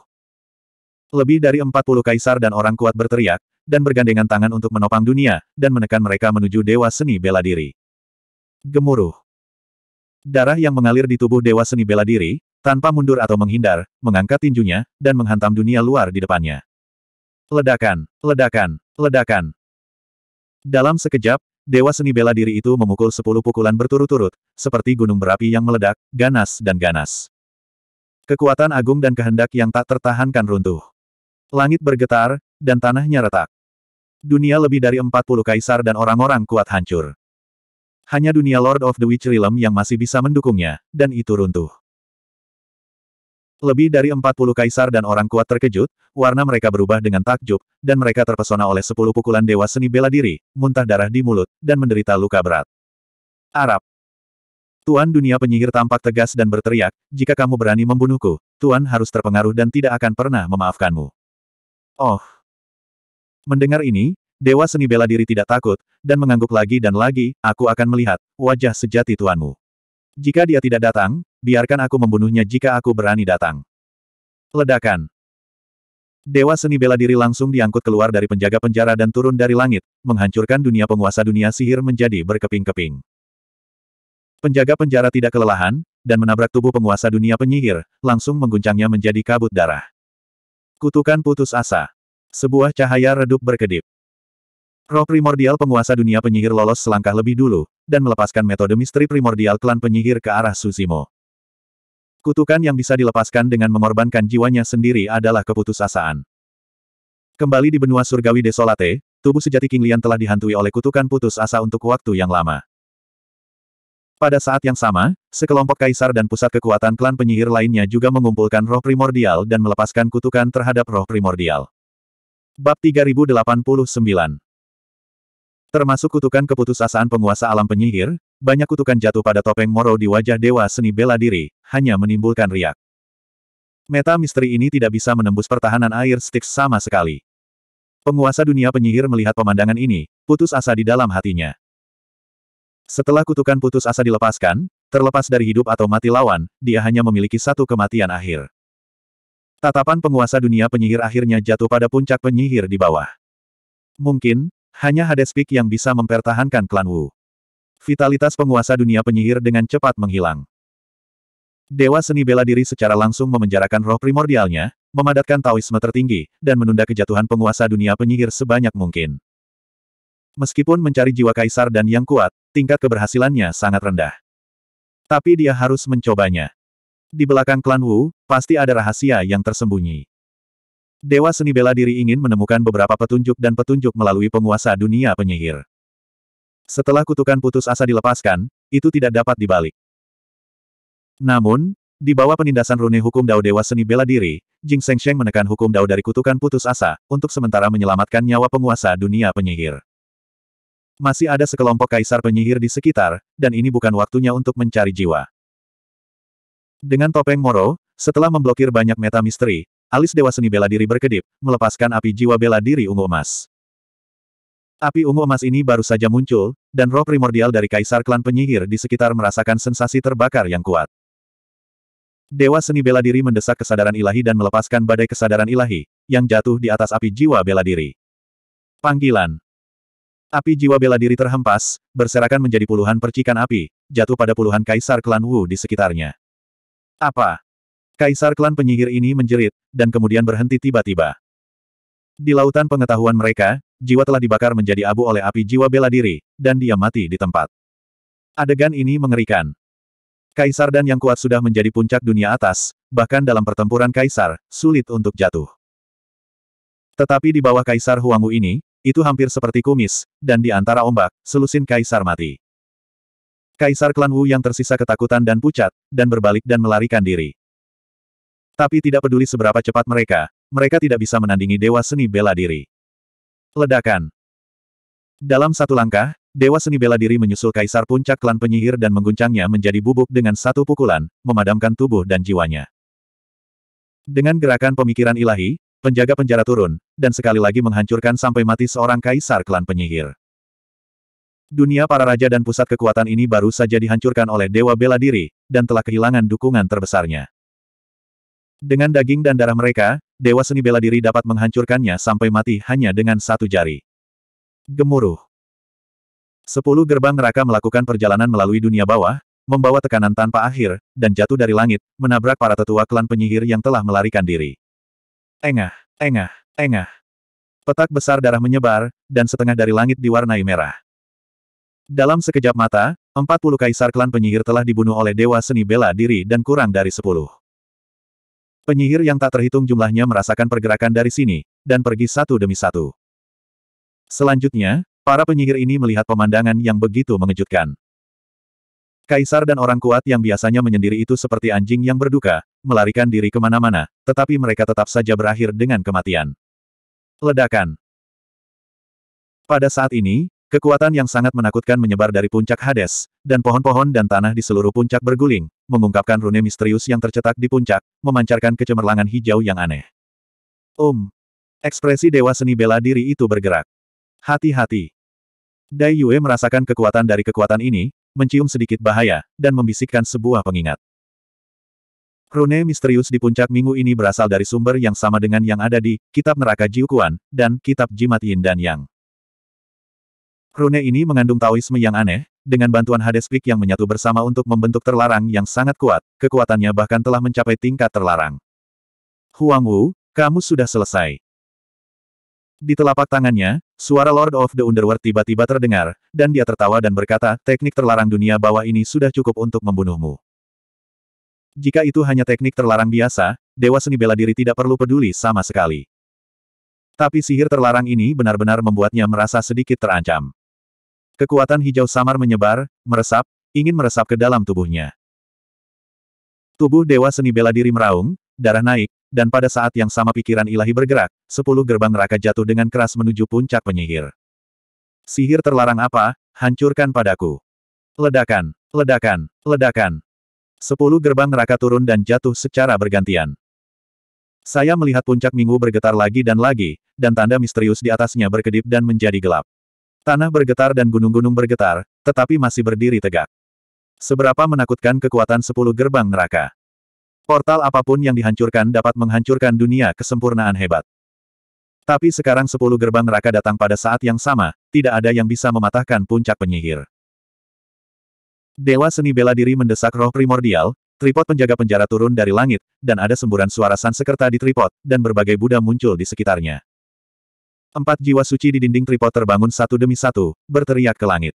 Lebih dari 40 kaisar dan orang kuat berteriak, dan bergandengan tangan untuk menopang dunia, dan menekan mereka menuju dewa seni bela diri. Gemuruh. Darah yang mengalir di tubuh dewa seni bela diri, tanpa mundur atau menghindar, mengangkat tinjunya, dan menghantam dunia luar di depannya. Ledakan, ledakan, ledakan. Dalam sekejap, Dewa seni bela diri itu memukul sepuluh pukulan berturut-turut, seperti gunung berapi yang meledak, ganas dan ganas. Kekuatan agung dan kehendak yang tak tertahankan runtuh. Langit bergetar, dan tanahnya retak. Dunia lebih dari empat puluh kaisar dan orang-orang kuat hancur. Hanya dunia Lord of the Witch Realm yang masih bisa mendukungnya, dan itu runtuh. Lebih dari 40 kaisar dan orang kuat terkejut, warna mereka berubah dengan takjub, dan mereka terpesona oleh 10 pukulan dewa seni bela diri, muntah darah di mulut, dan menderita luka berat. Arab. Tuan dunia penyihir tampak tegas dan berteriak, jika kamu berani membunuhku, Tuan harus terpengaruh dan tidak akan pernah memaafkanmu. Oh. Mendengar ini, Dewa seni bela diri tidak takut, dan mengangguk lagi dan lagi, aku akan melihat, wajah sejati Tuanmu. Jika dia tidak datang, biarkan aku membunuhnya jika aku berani datang. Ledakan. Dewa seni bela diri langsung diangkut keluar dari penjaga penjara dan turun dari langit, menghancurkan dunia penguasa dunia sihir menjadi berkeping-keping. Penjaga penjara tidak kelelahan, dan menabrak tubuh penguasa dunia penyihir, langsung mengguncangnya menjadi kabut darah. Kutukan putus asa. Sebuah cahaya redup berkedip. Roh primordial penguasa dunia penyihir lolos selangkah lebih dulu, dan melepaskan metode misteri primordial klan penyihir ke arah Suzimo. Kutukan yang bisa dilepaskan dengan mengorbankan jiwanya sendiri adalah keputusasaan. Kembali di benua surgawi desolate, tubuh sejati King Lian telah dihantui oleh kutukan putus asa untuk waktu yang lama. Pada saat yang sama, sekelompok kaisar dan pusat kekuatan klan penyihir lainnya juga mengumpulkan roh primordial dan melepaskan kutukan terhadap roh primordial. Bab 3089 Termasuk kutukan keputusasaan penguasa alam penyihir, banyak kutukan jatuh pada topeng Moro di wajah Dewa Seni Bela Diri, hanya menimbulkan riak. Meta misteri ini tidak bisa menembus pertahanan air Styx sama sekali. Penguasa dunia penyihir melihat pemandangan ini, putus asa di dalam hatinya. Setelah kutukan putus asa dilepaskan, terlepas dari hidup atau mati lawan, dia hanya memiliki satu kematian akhir. Tatapan penguasa dunia penyihir akhirnya jatuh pada puncak penyihir di bawah. Mungkin, hanya Hades Peak yang bisa mempertahankan klan Wu. Vitalitas penguasa dunia penyihir dengan cepat menghilang. Dewa seni bela diri secara langsung memenjarakan roh primordialnya, memadatkan Taoisme tertinggi, dan menunda kejatuhan penguasa dunia penyihir sebanyak mungkin. Meskipun mencari jiwa kaisar dan yang kuat, tingkat keberhasilannya sangat rendah. Tapi dia harus mencobanya. Di belakang klan Wu, pasti ada rahasia yang tersembunyi. Dewa seni bela diri ingin menemukan beberapa petunjuk dan petunjuk melalui penguasa dunia penyihir. Setelah kutukan putus asa dilepaskan, itu tidak dapat dibalik. Namun, di bawah penindasan rune hukum Dao Dewa Seni Bela Diri, Jing Sheng menekan hukum Dao dari kutukan putus asa, untuk sementara menyelamatkan nyawa penguasa dunia penyihir. Masih ada sekelompok kaisar penyihir di sekitar, dan ini bukan waktunya untuk mencari jiwa. Dengan topeng Moro, setelah memblokir banyak meta misteri, alis dewa seni bela diri berkedip, melepaskan api jiwa bela diri ungu emas. Api ungu emas ini baru saja muncul, dan roh primordial dari kaisar klan penyihir di sekitar merasakan sensasi terbakar yang kuat. Dewa seni bela diri mendesak kesadaran ilahi dan melepaskan badai kesadaran ilahi, yang jatuh di atas api jiwa bela diri. Panggilan Api jiwa bela diri terhempas, berserakan menjadi puluhan percikan api, jatuh pada puluhan kaisar klan Wu di sekitarnya. Apa? Kaisar klan penyihir ini menjerit, dan kemudian berhenti tiba-tiba. Di lautan pengetahuan mereka, jiwa telah dibakar menjadi abu oleh api jiwa bela diri, dan dia mati di tempat. Adegan ini mengerikan. Kaisar dan yang kuat sudah menjadi puncak dunia atas, bahkan dalam pertempuran Kaisar, sulit untuk jatuh. Tetapi di bawah Kaisar Huangwu ini, itu hampir seperti kumis, dan di antara ombak, selusin Kaisar mati. Kaisar klan Wu yang tersisa ketakutan dan pucat, dan berbalik dan melarikan diri. Tapi tidak peduli seberapa cepat mereka, mereka tidak bisa menandingi Dewa Seni Bela Diri. Ledakan Dalam satu langkah, Dewa Seni Bela Diri menyusul Kaisar Puncak Klan Penyihir dan mengguncangnya menjadi bubuk dengan satu pukulan, memadamkan tubuh dan jiwanya. Dengan gerakan pemikiran ilahi, penjaga penjara turun, dan sekali lagi menghancurkan sampai mati seorang Kaisar Klan Penyihir. Dunia para raja dan pusat kekuatan ini baru saja dihancurkan oleh Dewa Bela Diri, dan telah kehilangan dukungan terbesarnya. Dengan daging dan darah mereka, dewa seni bela diri dapat menghancurkannya sampai mati hanya dengan satu jari. Gemuruh. Sepuluh gerbang neraka melakukan perjalanan melalui dunia bawah, membawa tekanan tanpa akhir, dan jatuh dari langit, menabrak para tetua klan penyihir yang telah melarikan diri. Engah, engah, engah. Petak besar darah menyebar, dan setengah dari langit diwarnai merah. Dalam sekejap mata, empat puluh kaisar klan penyihir telah dibunuh oleh Dewa Seni Bela Diri dan kurang dari sepuluh. Penyihir yang tak terhitung jumlahnya merasakan pergerakan dari sini, dan pergi satu demi satu. Selanjutnya, para penyihir ini melihat pemandangan yang begitu mengejutkan. Kaisar dan orang kuat yang biasanya menyendiri itu seperti anjing yang berduka, melarikan diri kemana-mana, tetapi mereka tetap saja berakhir dengan kematian. Ledakan Pada saat ini, Kekuatan yang sangat menakutkan menyebar dari puncak Hades, dan pohon-pohon dan tanah di seluruh puncak berguling, mengungkapkan rune misterius yang tercetak di puncak, memancarkan kecemerlangan hijau yang aneh. Om. Um. Ekspresi dewa seni bela diri itu bergerak. Hati-hati. Dai Yue merasakan kekuatan dari kekuatan ini, mencium sedikit bahaya, dan membisikkan sebuah pengingat. Rune misterius di puncak minggu ini berasal dari sumber yang sama dengan yang ada di Kitab Neraka Jiukuan dan Kitab Jimat Yin dan Yang. Rune ini mengandung Taoisme yang aneh, dengan bantuan Hades Peak yang menyatu bersama untuk membentuk terlarang yang sangat kuat, kekuatannya bahkan telah mencapai tingkat terlarang. Huang Wu, kamu sudah selesai. Di telapak tangannya, suara Lord of the Underworld tiba-tiba terdengar, dan dia tertawa dan berkata, teknik terlarang dunia bawah ini sudah cukup untuk membunuhmu. Jika itu hanya teknik terlarang biasa, Dewa Seni Bela Diri tidak perlu peduli sama sekali. Tapi sihir terlarang ini benar-benar membuatnya merasa sedikit terancam. Kekuatan hijau samar menyebar, meresap, ingin meresap ke dalam tubuhnya. Tubuh Dewa Seni Bela Diri meraung, darah naik, dan pada saat yang sama pikiran ilahi bergerak, sepuluh gerbang neraka jatuh dengan keras menuju puncak penyihir. Sihir terlarang apa? Hancurkan padaku. Ledakan, ledakan, ledakan. Sepuluh gerbang neraka turun dan jatuh secara bergantian. Saya melihat puncak minggu bergetar lagi dan lagi, dan tanda misterius di atasnya berkedip dan menjadi gelap. Tanah bergetar dan gunung-gunung bergetar, tetapi masih berdiri tegak. Seberapa menakutkan kekuatan sepuluh gerbang neraka. Portal apapun yang dihancurkan dapat menghancurkan dunia kesempurnaan hebat. Tapi sekarang sepuluh gerbang neraka datang pada saat yang sama, tidak ada yang bisa mematahkan puncak penyihir. Dewa seni bela diri mendesak roh primordial, tripod penjaga penjara turun dari langit, dan ada semburan suara sansekerta di tripod, dan berbagai Buddha muncul di sekitarnya. Empat jiwa suci di dinding tripod terbangun satu demi satu, berteriak ke langit.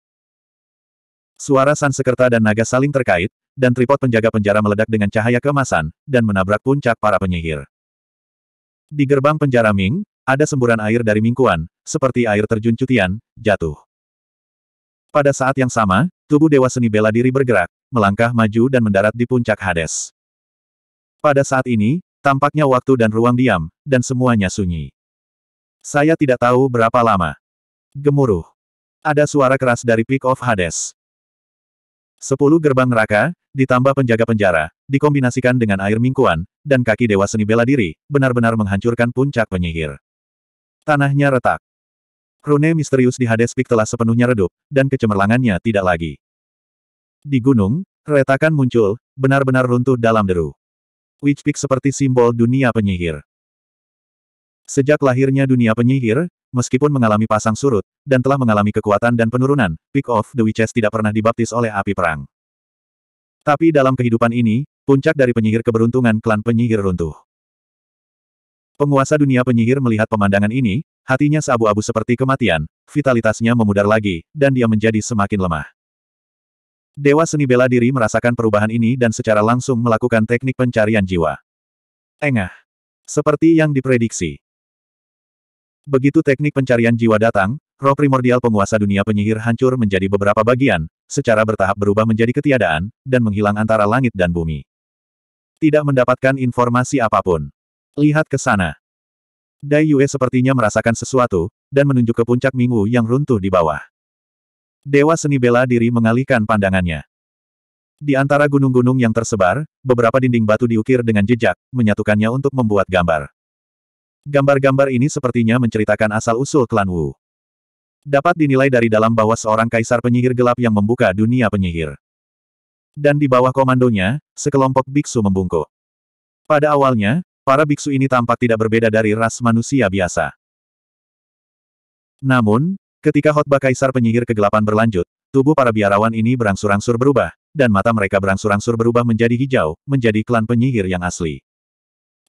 Suara Sansekerta dan naga saling terkait, dan tripod penjaga penjara meledak dengan cahaya kemasan, dan menabrak puncak para penyihir. Di gerbang penjara Ming, ada semburan air dari Mingkuan, seperti air terjun cutian, jatuh. Pada saat yang sama, tubuh Dewa Seni Bela Diri bergerak, melangkah maju dan mendarat di puncak Hades. Pada saat ini, tampaknya waktu dan ruang diam, dan semuanya sunyi. Saya tidak tahu berapa lama. Gemuruh. Ada suara keras dari Peak of Hades. Sepuluh gerbang neraka, ditambah penjaga penjara, dikombinasikan dengan air mingkuan, dan kaki dewa seni bela diri, benar-benar menghancurkan puncak penyihir. Tanahnya retak. Rune misterius di Hades Peak telah sepenuhnya redup, dan kecemerlangannya tidak lagi. Di gunung, retakan muncul, benar-benar runtuh dalam deru. Witch Peak seperti simbol dunia penyihir. Sejak lahirnya dunia penyihir, meskipun mengalami pasang surut, dan telah mengalami kekuatan dan penurunan, Peak of the Witches tidak pernah dibaptis oleh api perang. Tapi dalam kehidupan ini, puncak dari penyihir keberuntungan klan penyihir runtuh. Penguasa dunia penyihir melihat pemandangan ini, hatinya seabu-abu seperti kematian, vitalitasnya memudar lagi, dan dia menjadi semakin lemah. Dewa seni bela diri merasakan perubahan ini dan secara langsung melakukan teknik pencarian jiwa. Engah. Seperti yang diprediksi, Begitu teknik pencarian jiwa datang, roh primordial penguasa dunia penyihir hancur menjadi beberapa bagian, secara bertahap berubah menjadi ketiadaan, dan menghilang antara langit dan bumi. Tidak mendapatkan informasi apapun. Lihat ke sana. Dai Yue sepertinya merasakan sesuatu, dan menunjuk ke puncak minggu yang runtuh di bawah. Dewa seni bela diri mengalihkan pandangannya. Di antara gunung-gunung yang tersebar, beberapa dinding batu diukir dengan jejak, menyatukannya untuk membuat gambar. Gambar-gambar ini sepertinya menceritakan asal-usul klan Wu. Dapat dinilai dari dalam bahwa seorang kaisar penyihir gelap yang membuka dunia penyihir. Dan di bawah komandonya, sekelompok biksu membungkuk. Pada awalnya, para biksu ini tampak tidak berbeda dari ras manusia biasa. Namun, ketika khotbah kaisar penyihir kegelapan berlanjut, tubuh para biarawan ini berangsur-angsur berubah, dan mata mereka berangsur-angsur berubah menjadi hijau, menjadi klan penyihir yang asli.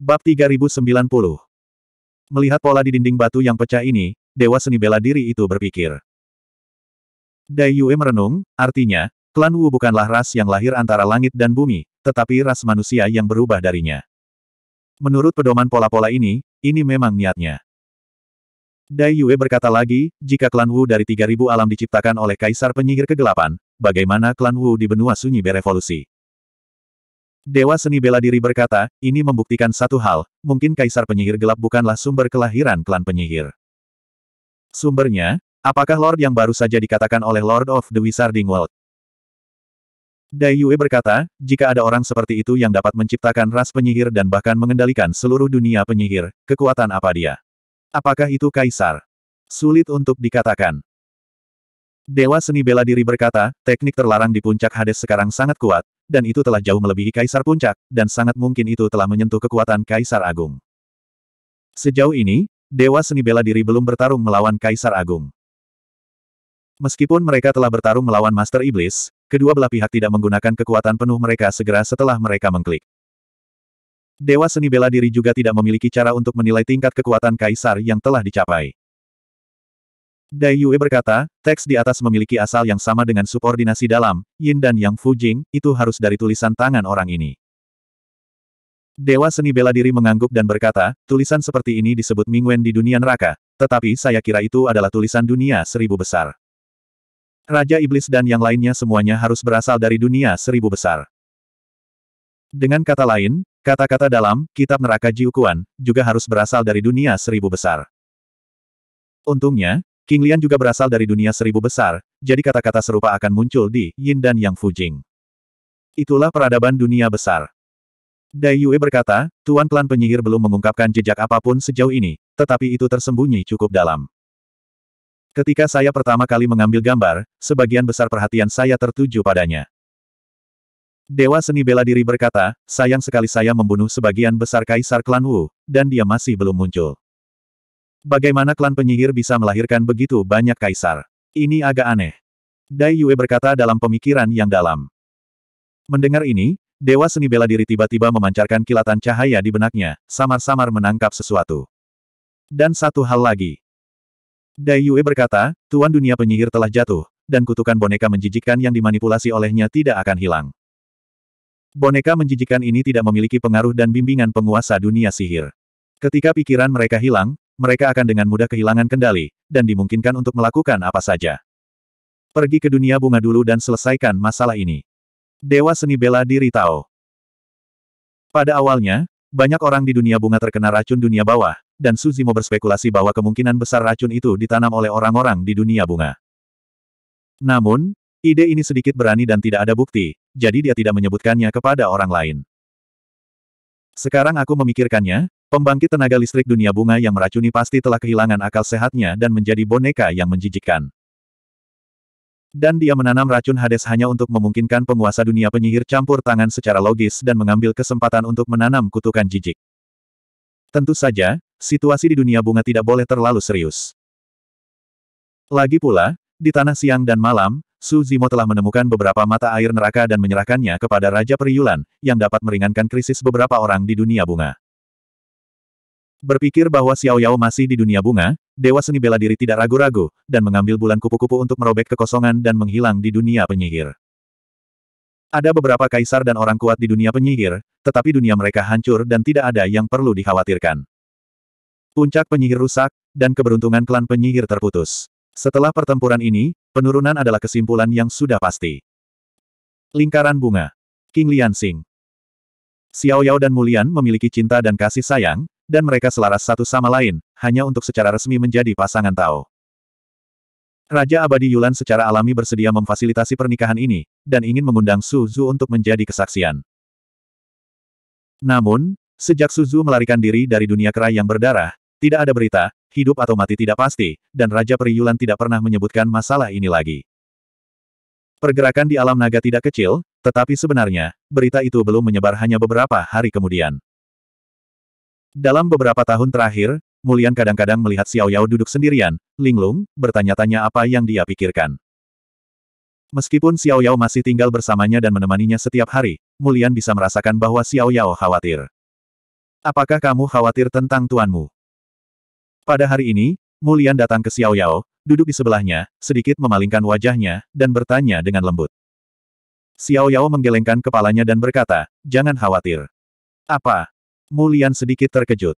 Bab 3090 Melihat pola di dinding batu yang pecah ini, dewa seni bela diri itu berpikir. Dai Yue merenung, artinya, klan Wu bukanlah ras yang lahir antara langit dan bumi, tetapi ras manusia yang berubah darinya. Menurut pedoman pola-pola ini, ini memang niatnya. Dai Yue berkata lagi, jika klan Wu dari 3000 alam diciptakan oleh Kaisar Penyihir Kegelapan, bagaimana klan Wu di benua sunyi berevolusi? Dewa seni bela diri berkata, ini membuktikan satu hal, mungkin kaisar penyihir gelap bukanlah sumber kelahiran klan penyihir. Sumbernya, apakah Lord yang baru saja dikatakan oleh Lord of the Wizarding World? Dai Yue berkata, jika ada orang seperti itu yang dapat menciptakan ras penyihir dan bahkan mengendalikan seluruh dunia penyihir, kekuatan apa dia? Apakah itu kaisar? Sulit untuk dikatakan. Dewa seni bela diri berkata, teknik terlarang di puncak Hades sekarang sangat kuat, dan itu telah jauh melebihi Kaisar Puncak, dan sangat mungkin itu telah menyentuh kekuatan Kaisar Agung. Sejauh ini, Dewa Seni Bela Diri belum bertarung melawan Kaisar Agung. Meskipun mereka telah bertarung melawan Master Iblis, kedua belah pihak tidak menggunakan kekuatan penuh mereka segera setelah mereka mengklik. Dewa Seni Bela Diri juga tidak memiliki cara untuk menilai tingkat kekuatan Kaisar yang telah dicapai. Dai Yue berkata, teks di atas memiliki asal yang sama dengan subordinasi dalam, Yin dan Yang Fu Jing itu harus dari tulisan tangan orang ini. Dewa seni bela diri mengangguk dan berkata, tulisan seperti ini disebut Mingwen di dunia neraka, tetapi saya kira itu adalah tulisan dunia seribu besar. Raja Iblis dan yang lainnya semuanya harus berasal dari dunia seribu besar. Dengan kata lain, kata-kata dalam Kitab Neraka Jiukuan juga harus berasal dari dunia seribu besar. Untungnya, King Lian juga berasal dari dunia seribu besar, jadi kata-kata serupa akan muncul di Yin dan Yang Fujing. Itulah peradaban dunia besar. Dai Yue berkata, Tuan Klan Penyihir belum mengungkapkan jejak apapun sejauh ini, tetapi itu tersembunyi cukup dalam. Ketika saya pertama kali mengambil gambar, sebagian besar perhatian saya tertuju padanya. Dewa seni bela diri berkata, sayang sekali saya membunuh sebagian besar kaisar klan Wu, dan dia masih belum muncul. Bagaimana klan penyihir bisa melahirkan begitu banyak kaisar? Ini agak aneh. Dai Yue berkata dalam pemikiran yang dalam. Mendengar ini, Dewa Seni Bela Diri tiba-tiba memancarkan kilatan cahaya di benaknya, samar-samar menangkap sesuatu. Dan satu hal lagi. Dai Yue berkata, Tuan Dunia Penyihir telah jatuh, dan kutukan boneka menjijikan yang dimanipulasi olehnya tidak akan hilang. Boneka menjijikan ini tidak memiliki pengaruh dan bimbingan penguasa dunia sihir. Ketika pikiran mereka hilang, mereka akan dengan mudah kehilangan kendali, dan dimungkinkan untuk melakukan apa saja. Pergi ke dunia bunga dulu dan selesaikan masalah ini. Dewa Seni Bela Diri tahu. Pada awalnya, banyak orang di dunia bunga terkena racun dunia bawah, dan Suzimo berspekulasi bahwa kemungkinan besar racun itu ditanam oleh orang-orang di dunia bunga. Namun, ide ini sedikit berani dan tidak ada bukti, jadi dia tidak menyebutkannya kepada orang lain. Sekarang aku memikirkannya, Pembangkit tenaga listrik dunia bunga yang meracuni pasti telah kehilangan akal sehatnya dan menjadi boneka yang menjijikkan. Dan dia menanam racun Hades hanya untuk memungkinkan penguasa dunia penyihir campur tangan secara logis dan mengambil kesempatan untuk menanam kutukan jijik. Tentu saja, situasi di dunia bunga tidak boleh terlalu serius. Lagi pula, di tanah siang dan malam, Su Zimo telah menemukan beberapa mata air neraka dan menyerahkannya kepada Raja Periulan, yang dapat meringankan krisis beberapa orang di dunia bunga. Berpikir bahwa Xiao Yao masih di dunia bunga, Dewa Seni Bela Diri tidak ragu-ragu, dan mengambil bulan kupu-kupu untuk merobek kekosongan dan menghilang di dunia penyihir. Ada beberapa kaisar dan orang kuat di dunia penyihir, tetapi dunia mereka hancur dan tidak ada yang perlu dikhawatirkan. Puncak penyihir rusak, dan keberuntungan klan penyihir terputus. Setelah pertempuran ini, penurunan adalah kesimpulan yang sudah pasti. Lingkaran Bunga King Lian Xiao Yao dan Mulian memiliki cinta dan kasih sayang, dan mereka selaras satu sama lain, hanya untuk secara resmi menjadi pasangan Tao. Raja Abadi Yulan secara alami bersedia memfasilitasi pernikahan ini, dan ingin mengundang Su Zhu untuk menjadi kesaksian. Namun, sejak Su Zhu melarikan diri dari dunia kerai yang berdarah, tidak ada berita, hidup atau mati tidak pasti, dan Raja Peri Yulan tidak pernah menyebutkan masalah ini lagi. Pergerakan di alam naga tidak kecil, tetapi sebenarnya, berita itu belum menyebar hanya beberapa hari kemudian. Dalam beberapa tahun terakhir, Mulian kadang-kadang melihat Xiao Yao duduk sendirian, linglung, bertanya-tanya apa yang dia pikirkan. Meskipun Xiao Yao masih tinggal bersamanya dan menemaninya setiap hari, Mulian bisa merasakan bahwa Xiao Yao khawatir. Apakah kamu khawatir tentang tuanmu? Pada hari ini, Mulian datang ke Xiao Yao, duduk di sebelahnya, sedikit memalingkan wajahnya, dan bertanya dengan lembut. Xiao Yao menggelengkan kepalanya dan berkata, jangan khawatir. Apa? Mulian sedikit terkejut.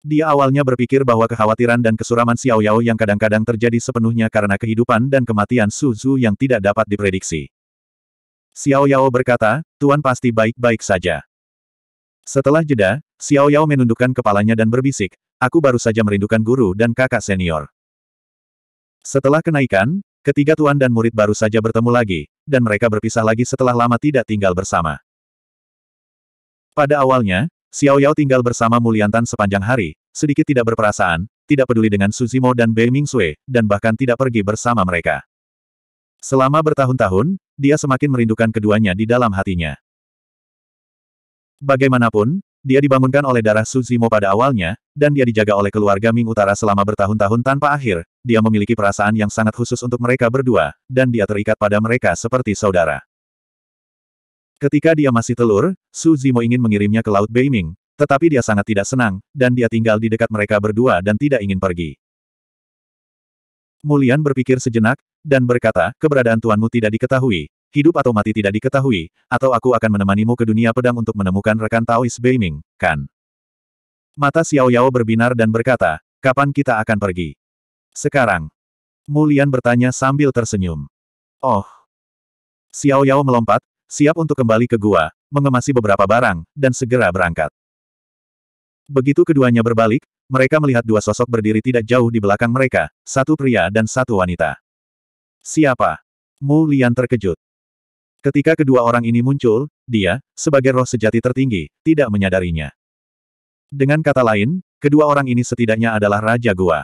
Dia awalnya berpikir bahwa kekhawatiran dan kesuraman Xiao Yao yang kadang-kadang terjadi sepenuhnya karena kehidupan dan kematian Su Zhu yang tidak dapat diprediksi. Xiao Yao berkata, Tuan pasti baik-baik saja. Setelah jeda, Xiao Yao menundukkan kepalanya dan berbisik, aku baru saja merindukan guru dan kakak senior. Setelah kenaikan, ketiga tuan dan murid baru saja bertemu lagi, dan mereka berpisah lagi setelah lama tidak tinggal bersama. Pada awalnya, Xiao Yao tinggal bersama Muliantan sepanjang hari, sedikit tidak berperasaan, tidak peduli dengan Suzimo dan Bei Mingxue, dan bahkan tidak pergi bersama mereka. Selama bertahun-tahun, dia semakin merindukan keduanya di dalam hatinya. Bagaimanapun, dia dibangunkan oleh darah Suzimo pada awalnya, dan dia dijaga oleh keluarga Ming Utara selama bertahun-tahun tanpa akhir, dia memiliki perasaan yang sangat khusus untuk mereka berdua, dan dia terikat pada mereka seperti saudara. Ketika dia masih telur, Su Zimo ingin mengirimnya ke Laut Beiming, tetapi dia sangat tidak senang, dan dia tinggal di dekat mereka berdua dan tidak ingin pergi. Mulian berpikir sejenak, dan berkata, keberadaan tuanmu tidak diketahui, hidup atau mati tidak diketahui, atau aku akan menemanimu ke dunia pedang untuk menemukan rekan Taois Beiming, kan? Mata Xiao Yao berbinar dan berkata, kapan kita akan pergi? Sekarang. Mulian bertanya sambil tersenyum. Oh. Xiao Yao melompat, siap untuk kembali ke gua, mengemasi beberapa barang, dan segera berangkat. Begitu keduanya berbalik, mereka melihat dua sosok berdiri tidak jauh di belakang mereka, satu pria dan satu wanita. Siapa? Mu Lian terkejut. Ketika kedua orang ini muncul, dia, sebagai roh sejati tertinggi, tidak menyadarinya. Dengan kata lain, kedua orang ini setidaknya adalah Raja Gua.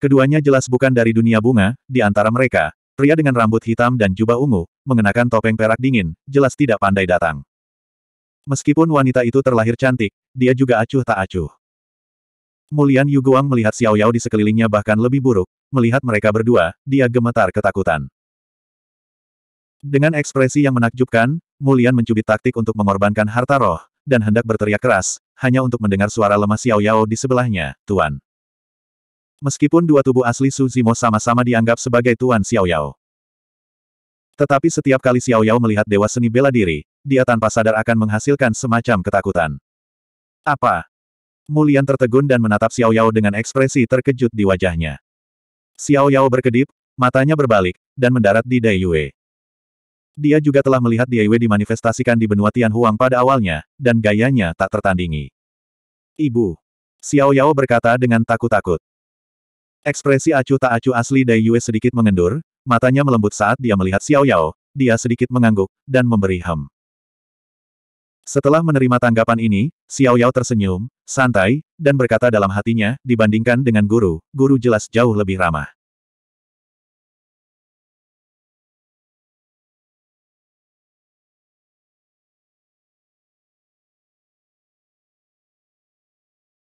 Keduanya jelas bukan dari dunia bunga, di antara mereka, pria dengan rambut hitam dan jubah ungu, mengenakan topeng perak dingin, jelas tidak pandai datang. Meskipun wanita itu terlahir cantik, dia juga acuh tak acuh. Mulian Yu Guang melihat Xiao Yao di sekelilingnya bahkan lebih buruk, melihat mereka berdua, dia gemetar ketakutan. Dengan ekspresi yang menakjubkan, Mulian mencubit taktik untuk mengorbankan harta roh, dan hendak berteriak keras, hanya untuk mendengar suara lemah Xiao Yao di sebelahnya, Tuan. Meskipun dua tubuh asli Su Zimo sama-sama dianggap sebagai Tuan Xiao Yao. Tetapi setiap kali Xiao Yao melihat dewa seni bela diri, dia tanpa sadar akan menghasilkan semacam ketakutan. Apa? Mulian tertegun dan menatap Xiao Yao dengan ekspresi terkejut di wajahnya. Xiao Yao berkedip, matanya berbalik, dan mendarat di Dai Yue. Dia juga telah melihat Dai Yue dimanifestasikan di benua Tianhuang pada awalnya, dan gayanya tak tertandingi. Ibu! Xiao Yao berkata dengan takut-takut. Ekspresi acuh tak acuh asli Dai Yue sedikit mengendur, matanya melembut saat dia melihat Xiao Yao, dia sedikit mengangguk, dan memberi hem. Setelah menerima tanggapan ini, Xiao Yao tersenyum, santai, dan berkata dalam hatinya, dibandingkan dengan guru, guru jelas jauh lebih ramah.